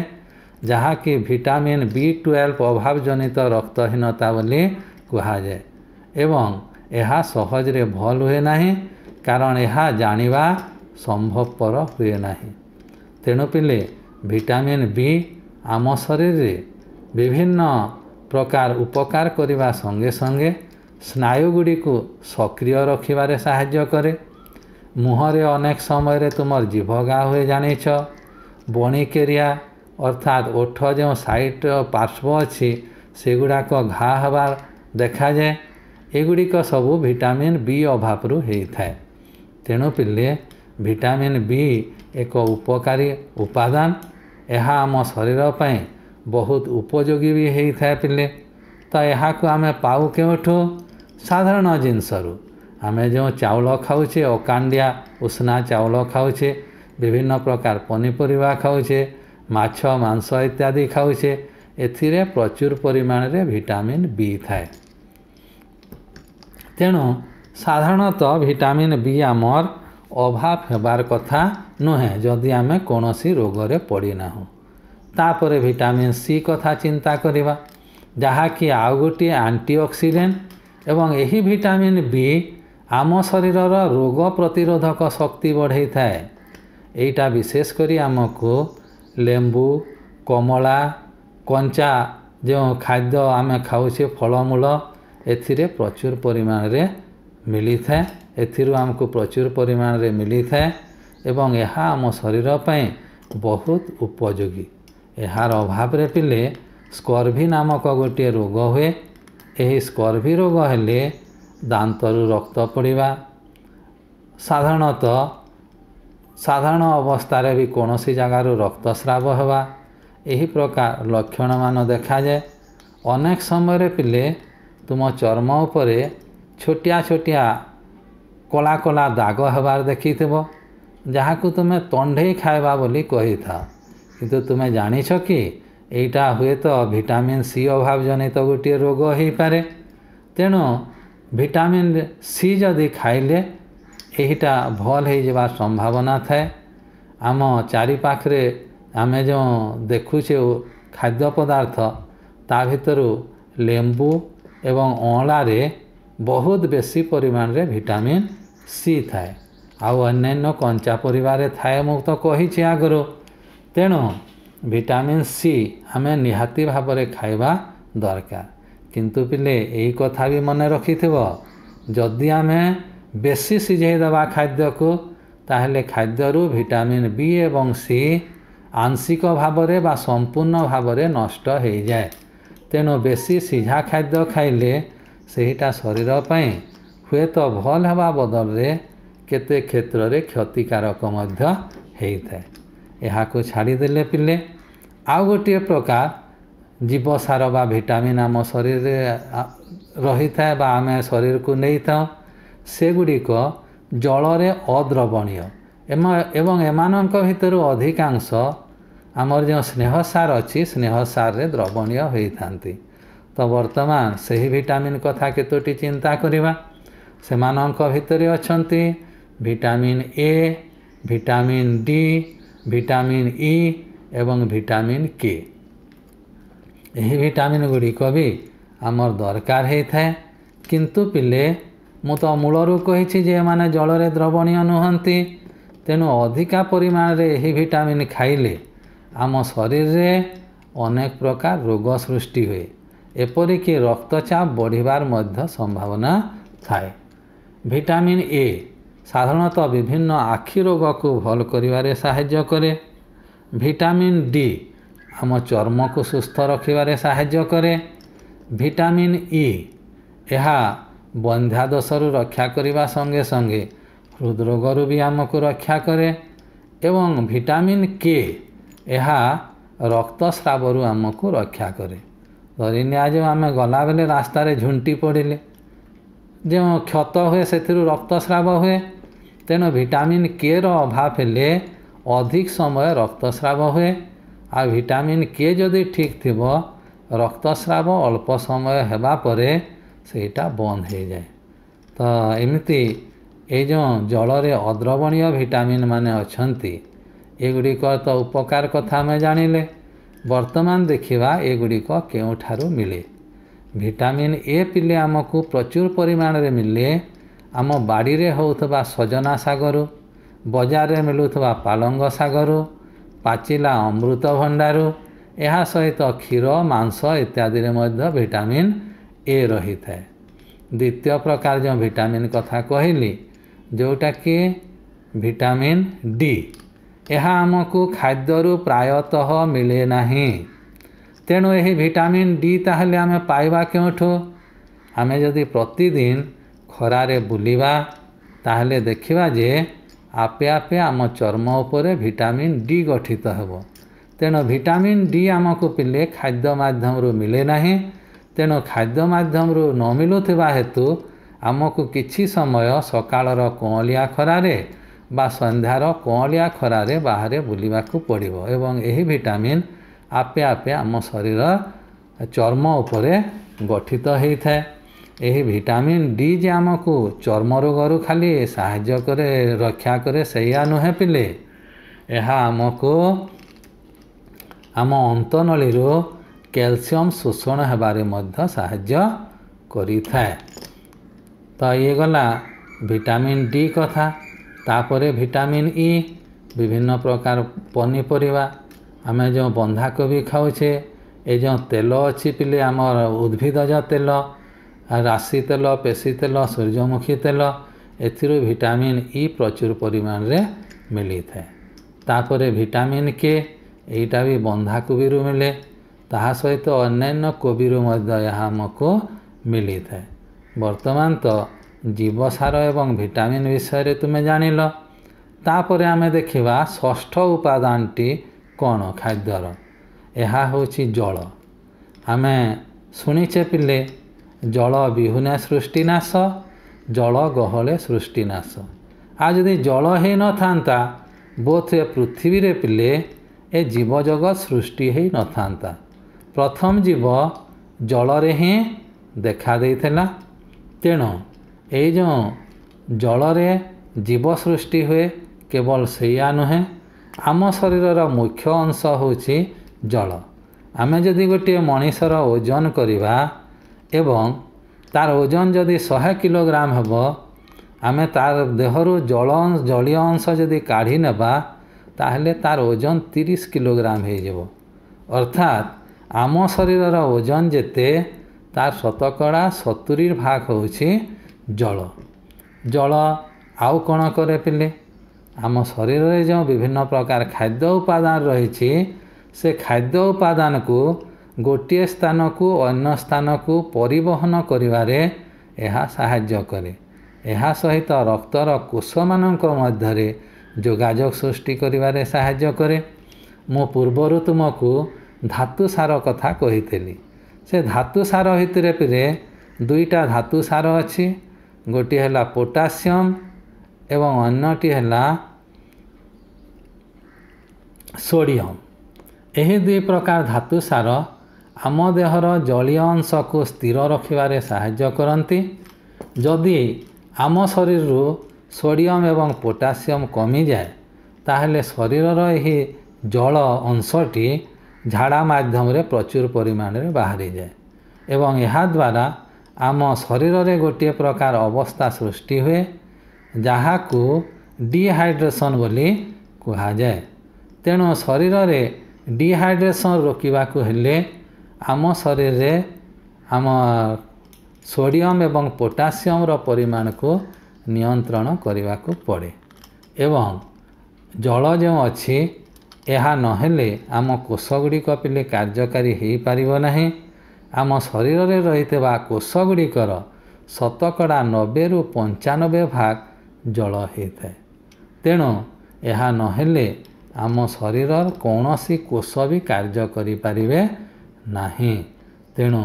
ଯାହାକି ଭିଟାମିନ୍ ବି ଟୁଏଲ୍ଭ ଅଭାବଜନିତ ରକ୍ତହୀନତା ବୋଲି କୁହାଯାଏ ଏବଂ ଏହା ସହଜରେ ଭଲ ହୁଏ ନାହିଁ କାରଣ ଏହା ଜାଣିବା ସମ୍ଭବପର ହୁଏ ନାହିଁ ତେଣୁ ପିଲେ ଭିଟାମିନ୍ ବି ଆମ ଶରୀରରେ ବିଭିନ୍ନ ପ୍ରକାର ଉପକାର କରିବା ସଙ୍ଗେ ସଙ୍ଗେ ସ୍ନାୟୁଗୁଡ଼ିକୁ ସକ୍ରିୟ ରଖିବାରେ ସାହାଯ୍ୟ କରେ ମୁହଁରେ ଅନେକ ସମୟରେ ତୁମର ଜିଭ ଗାଁ ହୁଏ ଜାଣିଛ ବଣିକେରିଆ ଅର୍ଥାତ୍ ଓଠ ଯେଉଁ ସାଇଟ୍ ପାର୍ଶ୍ୱ ଅଛି ସେଗୁଡ଼ାକ ଘା ହେବାର ଦେଖାଯାଏ ଏଗୁଡ଼ିକ ସବୁ ଭିଟାମିନ୍ ବି ଅଭାବରୁ ହେଇଥାଏ ତେଣୁ ପିଲେ ଭିଟାମିନ୍ ବି ଏକ ଉପକାରୀ ଉପାଦାନ ଏହା ଆମ ଶରୀର ପାଇଁ ବହୁତ ଉପଯୋଗୀ ବି ହେଇଥାଏ ପିଲେ ତ ଏହାକୁ ଆମେ ପାଉ କେଉଁଠୁ ସାଧାରଣ ଜିନିଷରୁ ଆମେ ଯେଉଁ ଚାଉଳ ଖାଉଛେ ଅକାଣ୍ଡିଆ ଉଷ୍ଣା ଚାଉଳ ଖାଉଛେ ବିଭିନ୍ନ ପ୍ରକାର ପନିପରିବା ଖାଉଛେ ମାଛ ମାଂସ ଇତ୍ୟାଦି ଖାଉଛେ ଏଥିରେ ପ୍ରଚୁର ପରିମାଣରେ ଭିଟାମିନ୍ ବି ଥାଏ ତେଣୁ ସାଧାରଣତଃ ଭିଟାମିନ୍ ବି ଆମର ଅଭାବ ହେବାର କଥା ନୁହେଁ ଯଦି ଆମେ କୌଣସି ରୋଗରେ ପଡ଼ିନାହୁଁ ତାପରେ ଭିଟାମିନ୍ ସି କଥା ଚିନ୍ତା କରିବା ଯାହାକି ଆଉ ଗୋଟିଏ ଆଣ୍ଟିଅକ୍ସିଡେଣ୍ଟ ଏବଂ ଏହି ଭିଟାମିନ୍ ବି ଆମ ଶରୀରର ରୋଗ ପ୍ରତିରୋଧକ ଶକ୍ତି ବଢ଼େଇଥାଏ ଏଇଟା ବିଶେଷ କରି ଆମକୁ ଲେମ୍ବୁ କମଳା କଞ୍ଚା ଯେଉଁ ଖାଦ୍ୟ ଆମେ ଖାଉଛେ ଫଳମୂଳ ଏଥିରେ ପ୍ରଚୁର ପରିମାଣରେ ମିଳିଥାଏ ଏଥିରୁ ଆମକୁ ପ୍ରଚୁର ପରିମାଣରେ ମିଳିଥାଏ ଏବଂ ଏହା ଆମ ଶରୀର ପାଇଁ ବହୁତ ଉପଯୋଗୀ ଏହାର ଅଭାବରେ ପିଲେ ସ୍କର୍ଭି ନାମକ ଗୋଟିଏ ରୋଗ ହୁଏ ଏହି ସ୍କର୍ଭି ରୋଗ ହେଲେ ଦାନ୍ତରୁ ରକ୍ତ ପଡ଼ିବା ସାଧାରଣତଃ ସାଧାରଣ ଅବସ୍ଥାରେ ବି କୌଣସି ଜାଗାରୁ ରକ୍ତସ୍ରାବ ହେବା ଏହି ପ୍ରକାର ଲକ୍ଷଣମାନ ଦେଖାଯାଏ ଅନେକ ସମୟରେ ପିଲେ ତୁମ ଚର୍ମ ଉପରେ ଛୋଟିଆ ଛୋଟିଆ କଳା କଳା ଦାଗ ହେବାର ଦେଖିଥିବ ଯାହାକୁ ତୁମେ ତଣ୍ଢେଇ ଖାଇବା ବୋଲି କହିଥାଅ କିନ୍ତୁ ତୁମେ ଜାଣିଛ କି ଏଇଟା ହୁଏତ ଭିଟାମିନ୍ ସି ଅଭାବଜନିତ ଗୋଟିଏ ରୋଗ ହୋଇପାରେ ତେଣୁ ଭିଟାମିନ୍ ସି ଯଦି ଖାଇଲେ ଏହିଟା ଭଲ୍ ହେଇଯିବାର ସମ୍ଭାବନା ଥାଏ ଆମ ଚାରିପାଖରେ ଆମେ ଯେଉଁ ଦେଖୁଛେ ଖାଦ୍ୟ ପଦାର୍ଥ ତା ଭିତରୁ ଲେମ୍ବୁ ଏବଂ ଅଁଳାରେ ବହୁତ ବେଶୀ ପରିମାଣରେ ଭିଟାମିନ୍ ସି ଥାଏ ଆଉ ଅନ୍ୟାନ୍ୟ କଞ୍ଚା ପରିବାରେ ଥାଏ ମୁଁ ତ କହିଛି ଆଗରୁ ତେଣୁ ଭିଟାମିନ୍ ସି ଆମେ ନିହାତି ଭାବରେ ଖାଇବା ଦରକାର କିନ୍ତୁ ପିଲେ ଏଇ କଥା ବି ମନେ ରଖିଥିବ ଯଦି ଆମେ ବେଶୀ ସିଝେଇ ଦେବା ଖାଦ୍ୟକୁ ତାହେଲେ ଖାଦ୍ୟରୁ ଭିଟାମିନ୍ ବି ଏବଂ ସି ଆଂଶିକ ଭାବରେ ବା ସମ୍ପୂର୍ଣ୍ଣ ଭାବରେ ନଷ୍ଟ ହୋଇଯାଏ ତେଣୁ ବେଶୀ ସିଝା ଖାଦ୍ୟ ଖାଇଲେ ସେହିଟା ଶରୀର ପାଇଁ ହୁଏତ ଭଲ ହେବା ବଦଳରେ କେତେ କ୍ଷେତ୍ରରେ କ୍ଷତିକାରକ ମଧ୍ୟ ହୋଇଥାଏ ଏହାକୁ ଛାଡ଼ିଦେଲେ ପିଲେ ଆଉ ଗୋଟିଏ ପ୍ରକାର ଜୀବସାର ବା ଭିଟାମିନ୍ ଆମ ଶରୀରରେ ରହିଥାଏ ବା ଆମେ ଶରୀରକୁ ନେଇଥାଉ ସେଗୁଡ଼ିକ ଜଳରେ ଅଦ୍ରବଣୀୟ ଏବଂ ଏମାନଙ୍କ ଭିତରୁ ଅଧିକାଂଶ ଆମର ଯେଉଁ ସ୍ନେହସାର ଅଛି ସ୍ନେହ ସାରରେ ଦ୍ରବଣୀୟ ହୋଇଥାନ୍ତି ତ ବର୍ତ୍ତମାନ ସେହି ଭିଟାମିନ୍ କଥା କେତୋଟି ଚିନ୍ତା କରିବା ସେମାନଙ୍କ ଭିତରେ ଅଛନ୍ତି vitamin A vitamin D vitamin E ଏବଂ ଭିଟାମିନ୍ କେ ଏହି ଭିଟାମିନ୍ ଗୁଡ଼ିକ ବି ଆମର ଦରକାର ହୋଇଥାଏ କିନ୍ତୁ ପିଲେ ମୁଁ ତ ମୂଳରୁ କହିଛି ଯେ ଏମାନେ ଜଳରେ ଦ୍ରବଣୀୟ ନୁହନ୍ତି ତେଣୁ ଅଧିକା ପରିମାଣରେ ଏହି ଭିଟାମିନ୍ ଖାଇଲେ ଆମ ଶରୀରରେ ଅନେକ ପ୍ରକାର ରୋଗ ସୃଷ୍ଟି ହୁଏ ଏପରିକି ରକ୍ତଚାପ ବଢ଼ିବାର ମଧ୍ୟ ସମ୍ଭାବନା ଥାଏ ଭିଟାମିନ୍ ଏ ସାଧାରଣତଃ ବିଭିନ୍ନ ଆଖି ରୋଗକୁ ଭଲ କରିବାରେ ସାହାଯ୍ୟ କରେ ଭିଟାମିନ୍ ଡି ଆମ ଚର୍ମକୁ ସୁସ୍ଥ ରଖିବାରେ ସାହାଯ୍ୟ କରେ ଭିଟାମିନ୍ ଇ ଏହା ବନ୍ଧ୍ୟା ଦୋଷରୁ ରକ୍ଷା କରିବା ସଙ୍ଗେ ସଙ୍ଗେ ହୃଦରୋଗରୁ ବି ଆମକୁ ରକ୍ଷା କରେ ଏବଂ ଭିଟାମିନ୍ କେ ଏହା ରକ୍ତସ୍ରାବରୁ ଆମକୁ ରକ୍ଷା କରେ ଧରି ନିଆଯାଉ ଆମେ ଗଲାବେଳେ ରାସ୍ତାରେ ଝୁଣ୍ଟି ପଡ଼ିଲେ ଯେଉଁ କ୍ଷତ ହୁଏ ସେଥିରୁ ରକ୍ତସ୍ରାବ ହୁଏ ତେଣୁ ଭିଟାମିନ୍ କେର ଅଭାବ ହେଲେ ଅଧିକ ସମୟ ରକ୍ତସ୍ରାବ ହୁଏ ଆଉ ଭିଟାମିନ୍ କେ ଯଦି ଠିକ୍ ଥିବ ରକ୍ତସ୍ରାବ ଅଳ୍ପ ସମୟ ହେବା ପରେ ସେଇଟା ବନ୍ଦ ହେଇଯାଏ ତ ଏମିତି ଏ ଯେଉଁ ଜଳରେ ଅଦ୍ରବଣୀୟ ଭିଟାମିନ୍ ମାନେ ଅଛନ୍ତି ଏଗୁଡ଼ିକ ତ ଉପକାର କଥା ଆମେ ଜାଣିଲେ ବର୍ତ୍ତମାନ ଦେଖିବା ଏଗୁଡ଼ିକ କେଉଁଠାରୁ ମିଳେ ଭିଟାମିନ୍ ଏ ପିଲେ ଆମକୁ ପ୍ରଚୁର ପରିମାଣରେ ମିଳେ ଆମ ବାଡ଼ିରେ ହେଉଥିବା ସଜନା ଶାଗରୁ ବଜାରରେ ମିଳୁଥିବା ପାଲଙ୍ଗ ଶାଗରୁ ପାଚିଲା ଅମୃତଭଣ୍ଡାରୁ ଏହା ସହିତ କ୍ଷୀର ମାଂସ ଇତ୍ୟାଦିରେ ମଧ୍ୟ ଭିଟାମିନ୍ ए रही था द्वितीय प्रकार जो भिटामिन कथा कहली जोटा कि भिटामिन डी यह को खाद्य रु प्रायतः मिले ना तेणु यह भिटामिन डी ताल आम पाइबा केमें जदि प्रतिदिन खरारे बुलवा तेल देखा जे आपे आपे आम चर्म उपटामिन डी गठित हो तेणु भिटामिन डी आमको पीले खाद्य मध्यम मिले ना ତେଣୁ ଖାଦ୍ୟ ମାଧ୍ୟମରୁ ନ ମିଳୁଥିବା ହେତୁ ଆମକୁ କିଛି ସମୟ ସକାଳର କଅଁଳିଆ ଖରାରେ ବା ସନ୍ଧ୍ୟାର କଅଁଳିଆ ଖରାରେ ବାହାରେ ବୁଲିବାକୁ ପଡ଼ିବ ଏବଂ ଏହି ଭିଟାମିନ୍ ଆପେ ଆପେ ଆମ ଶରୀର ଚର୍ମ ଉପରେ ଗଠିତ ହୋଇଥାଏ ଏହି ଭିଟାମିନ୍ ଡି ଯେ ଆମକୁ ଚର୍ମ ରୋଗରୁ ଖାଲି ସାହାଯ୍ୟ କରେ ରକ୍ଷା କରେ ସେଇଆ ନୁହେଁ ପିଲେ ଏହା ଆମକୁ ଆମ ଅନ୍ତନଳୀରୁ କ୍ୟାଲସିୟମ୍ ଶୋଷଣ ହେବାରେ ମଧ୍ୟ ସାହାଯ୍ୟ କରିଥାଏ ତ ଇଏ ଗଲା ଭିଟାମିନ୍ ଡି କଥା ତାପରେ ଭିଟାମିନ୍ ଇ ବିଭିନ୍ନ ପ୍ରକାର ପନିପରିବା ଆମେ ଯେଉଁ ବନ୍ଧାକୋବି ଖାଉଛେ ଏ ଯେଉଁ ତେଲ ଅଛି ପିଲେ ଆମର ଉଦ୍ଭିଦଜ ତେଲ ରାଶି ତେଲ ପେଶି ତେଲ ସୂର୍ଯ୍ୟମୁଖୀ ତେଲ ଏଥିରୁ ଭିଟାମିନ୍ ଇ ପ୍ରଚୁର ପରିମାଣରେ ମିଳିଥାଏ ତାପରେ ଭିଟାମିନ୍ କେ ଏଇଟା ବି ବନ୍ଧାକୋବିରୁ ମିଳେ ତାହା ସହିତ ଅନ୍ୟାନ୍ୟ କୋବିରୁ ମଧ୍ୟ ଏହା ଆମକୁ ମିଳିଥାଏ ବର୍ତ୍ତମାନ ତ ଜୀବସାର ଏବଂ ଭିଟାମିନ୍ ବିଷୟରେ ତୁମେ ଜାଣିଲ ତାପରେ ଆମେ ଦେଖିବା ଷଷ୍ଠ ଉପାଦାନଟି କ'ଣ ଖାଦ୍ୟର ଏହା ହେଉଛି ଜଳ ଆମେ ଶୁଣିଛେ ପିଲେ ଜଳ ବିହୁନେ ସୃଷ୍ଟି ନାଶ ଜଳ ଗହଳେ ସୃଷ୍ଟି ନାଶ ଆଉ ଯଦି ଜଳ ହୋଇନଥାନ୍ତା ବୋଧ ପୃଥିବୀରେ ପିଲେ ଏ ଜୀବଜଗତ ସୃଷ୍ଟି ହୋଇନଥାନ୍ତା ପ୍ରଥମ ଜୀବ ଜଳରେ ହିଁ ଦେଖା ଦେଇଥିଲା ତେଣୁ ଏଇ ଯେଉଁ ଜଳରେ ଜୀବ ସୃଷ୍ଟି ହୁଏ କେବଳ ସେଇଆ ନୁହେଁ ଆମ ଶରୀରର ମୁଖ୍ୟ ଅଂଶ ହେଉଛି ଜଳ ଆମେ ଯଦି ଗୋଟିଏ ମଣିଷର ଓଜନ କରିବା ଏବଂ ତା'ର ଓଜନ ଯଦି ଶହେ କିଲୋଗ୍ରାମ ହେବ ଆମେ ତା'ର ଦେହରୁ ଜଳ ଜଳୀୟ ଅଂଶ ଯଦି କାଢ଼ି ନେବା ତାହେଲେ ତା'ର ଓଜନ ତିରିଶ କିଲୋଗ୍ରାମ ହୋଇଯିବ ଅର୍ଥାତ୍ ଆମ ଶରୀରର ଓଜନ ଯେତେ ତାର ଶତକଡ଼ା ସତୁରି ଭାଗ ହେଉଛି ଜଳ ଜଳ ଆଉ କ'ଣ କରେ ପିଲେ ଆମ ଶରୀରରେ ଯେଉଁ ବିଭିନ୍ନ ପ୍ରକାର ଖାଦ୍ୟ ଉପାଦାନ ରହିଛି ସେ ଖାଦ୍ୟ ଉପାଦାନକୁ ଗୋଟିଏ ସ୍ଥାନକୁ ଅନ୍ୟ ସ୍ଥାନକୁ ପରିବହନ କରିବାରେ ଏହା ସାହାଯ୍ୟ କରେ ଏହା ସହିତ ରକ୍ତର କୋଷମାନଙ୍କ ମଧ୍ୟରେ ଯୋଗାଯୋଗ ସୃଷ୍ଟି କରିବାରେ ସାହାଯ୍ୟ କରେ ମୁଁ ପୂର୍ବରୁ ତୁମକୁ ଧାତୁ ସାର କଥା କହିଥିଲି ସେ ଧାତୁ ସାର ଭିତରେ ଦୁଇଟା ଧାତୁ ସାର ଅଛି ଗୋଟିଏ ହେଲା ପୋଟାସିୟମ୍ ଏବଂ ଅନ୍ୟଟି ହେଲା ସୋଡ଼ିୟମ୍ ଏହି ଦୁଇ ପ୍ରକାର ଧାତୁ ସାର ଆମ ଦେହର ଜଳୀୟ ଅଂଶକୁ ସ୍ଥିର ରଖିବାରେ ସାହାଯ୍ୟ କରନ୍ତି ଯଦି ଆମ ଶରୀରରୁ ସୋଡ଼ିୟମ୍ ଏବଂ ପୋଟାସିୟମ୍ କମିଯାଏ ତାହେଲେ ଶରୀରର ଏହି ଜଳ ଅଂଶଟି ଝାଡ଼ା ମାଧ୍ୟମରେ ପ୍ରଚୁର ପରିମାଣରେ ବାହାରିଯାଏ ଏବଂ ଏହାଦ୍ୱାରା ଆମ ଶରୀରରେ ଗୋଟିଏ ପ୍ରକାର ଅବସ୍ଥା ସୃଷ୍ଟି ହୁଏ ଯାହାକୁ ଡିହାଇଡ୍ରେସନ୍ ବୋଲି କୁହାଯାଏ ତେଣୁ ଶରୀରରେ ଡିହାଇଡ୍ରେସନ୍ ରୋକିବାକୁ ହେଲେ ଆମ ଶରୀରରେ ଆମ ସୋଡ଼ିୟମ୍ ଏବଂ ପୋଟାସିୟମ୍ର ପରିମାଣକୁ ନିୟନ୍ତ୍ରଣ କରିବାକୁ ପଡ଼େ ଏବଂ ଜଳ ଯେଉଁ ଅଛି ଏହା ନହେଲେ ଆମ କୋଷଗୁଡ଼ିକ ପିଲେ କାର୍ଯ୍ୟକାରୀ ହୋଇପାରିବ ନାହିଁ ଆମ ଶରୀରରେ ରହିଥିବା କୋଷଗୁଡ଼ିକର ଶତକଡ଼ା ନବେରୁ ପଞ୍ଚାନବେ ଭାଗ ଜଳ ହୋଇଥାଏ ତେଣୁ ଏହା ନହେଲେ ଆମ ଶରୀରର କୌଣସି କୋଷ ବି କାର୍ଯ୍ୟ କରିପାରିବେ ନାହିଁ ତେଣୁ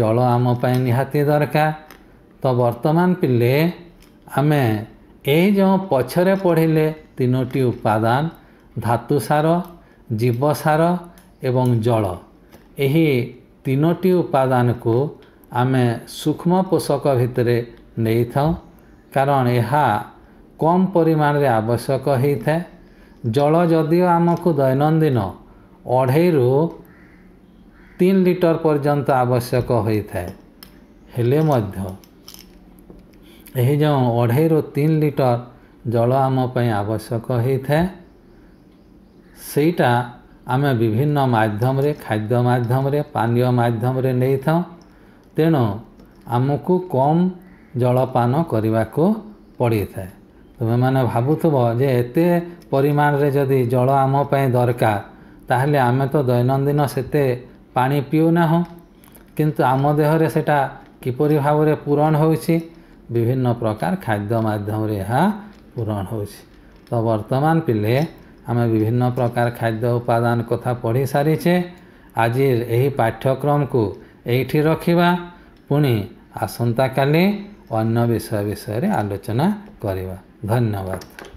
ଜଳ ଆମ ପାଇଁ ନିହାତି ଦରକାର ତ ବର୍ତ୍ତମାନ ପିଲେ ଆମେ ଏଇ ଯେଉଁ ପଛରେ ପଢ଼ିଲେ ତିନୋଟି ଉପାଦାନ ଧାତୁସାର ଜୀବସାର ଏବଂ ଜଳ ଏହି ତିନୋଟି ଉପାଦାନକୁ ଆମେ ସୂକ୍ଷ୍ମ ପୋଷକ ଭିତରେ ନେଇଥାଉ କାରଣ ଏହା କମ୍ ପରିମାଣରେ ଆବଶ୍ୟକ ହେଇଥାଏ ଜଳ ଯଦିଓ ଆମକୁ ଦୈନନ୍ଦିନ ଅଢ଼େଇରୁ ତିନି ଲିଟର ପର୍ଯ୍ୟନ୍ତ ଆବଶ୍ୟକ ହୋଇଥାଏ ହେଲେ ମଧ୍ୟ ଏହି ଯେଉଁ ଅଢ଼େଇରୁ ତିନି ଲିଟର ଜଳ ଆମ ପାଇଁ ଆବଶ୍ୟକ ହେଇଥାଏ ସେଇଟା ଆମେ ବିଭିନ୍ନ ମାଧ୍ୟମରେ ଖାଦ୍ୟ ମାଧ୍ୟମରେ ପାନୀୟ ମାଧ୍ୟମରେ ନେଇଥାଉ ତେଣୁ ଆମକୁ କମ୍ ଜଳପାନ କରିବାକୁ ପଡ଼ିଥାଏ ତୁମେମାନେ ଭାବୁଥିବ ଯେ ଏତେ ପରିମାଣରେ ଯଦି ଜଳ ଆମ ପାଇଁ ଦରକାର ତାହେଲେ ଆମେ ତ ଦୈନନ୍ଦିନ ସେତେ ପାଣି ପିଉନାହୁଁ କିନ୍ତୁ ଆମ ଦେହରେ ସେଇଟା କିପରି ଭାବରେ ପୂରଣ ହେଉଛି ବିଭିନ୍ନ ପ୍ରକାର ଖାଦ୍ୟ ମାଧ୍ୟମରେ ଏହା ପୂରଣ ହେଉଛି ତ ବର୍ତ୍ତମାନ ପିଲେ ଆମେ ବିଭିନ୍ନ ପ୍ରକାର ଖାଦ୍ୟ ଉପାଦାନ କଥା ପଢ଼ି ସାରିଛେ ଆଜି ଏହି ପାଠ୍ୟକ୍ରମକୁ ଏଇଠି ରଖିବା ପୁଣି ଆସନ୍ତାକାଲି ଅନ୍ୟ ବିଷୟ ବିଷୟରେ ଆଲୋଚନା କରିବା ଧନ୍ୟବାଦ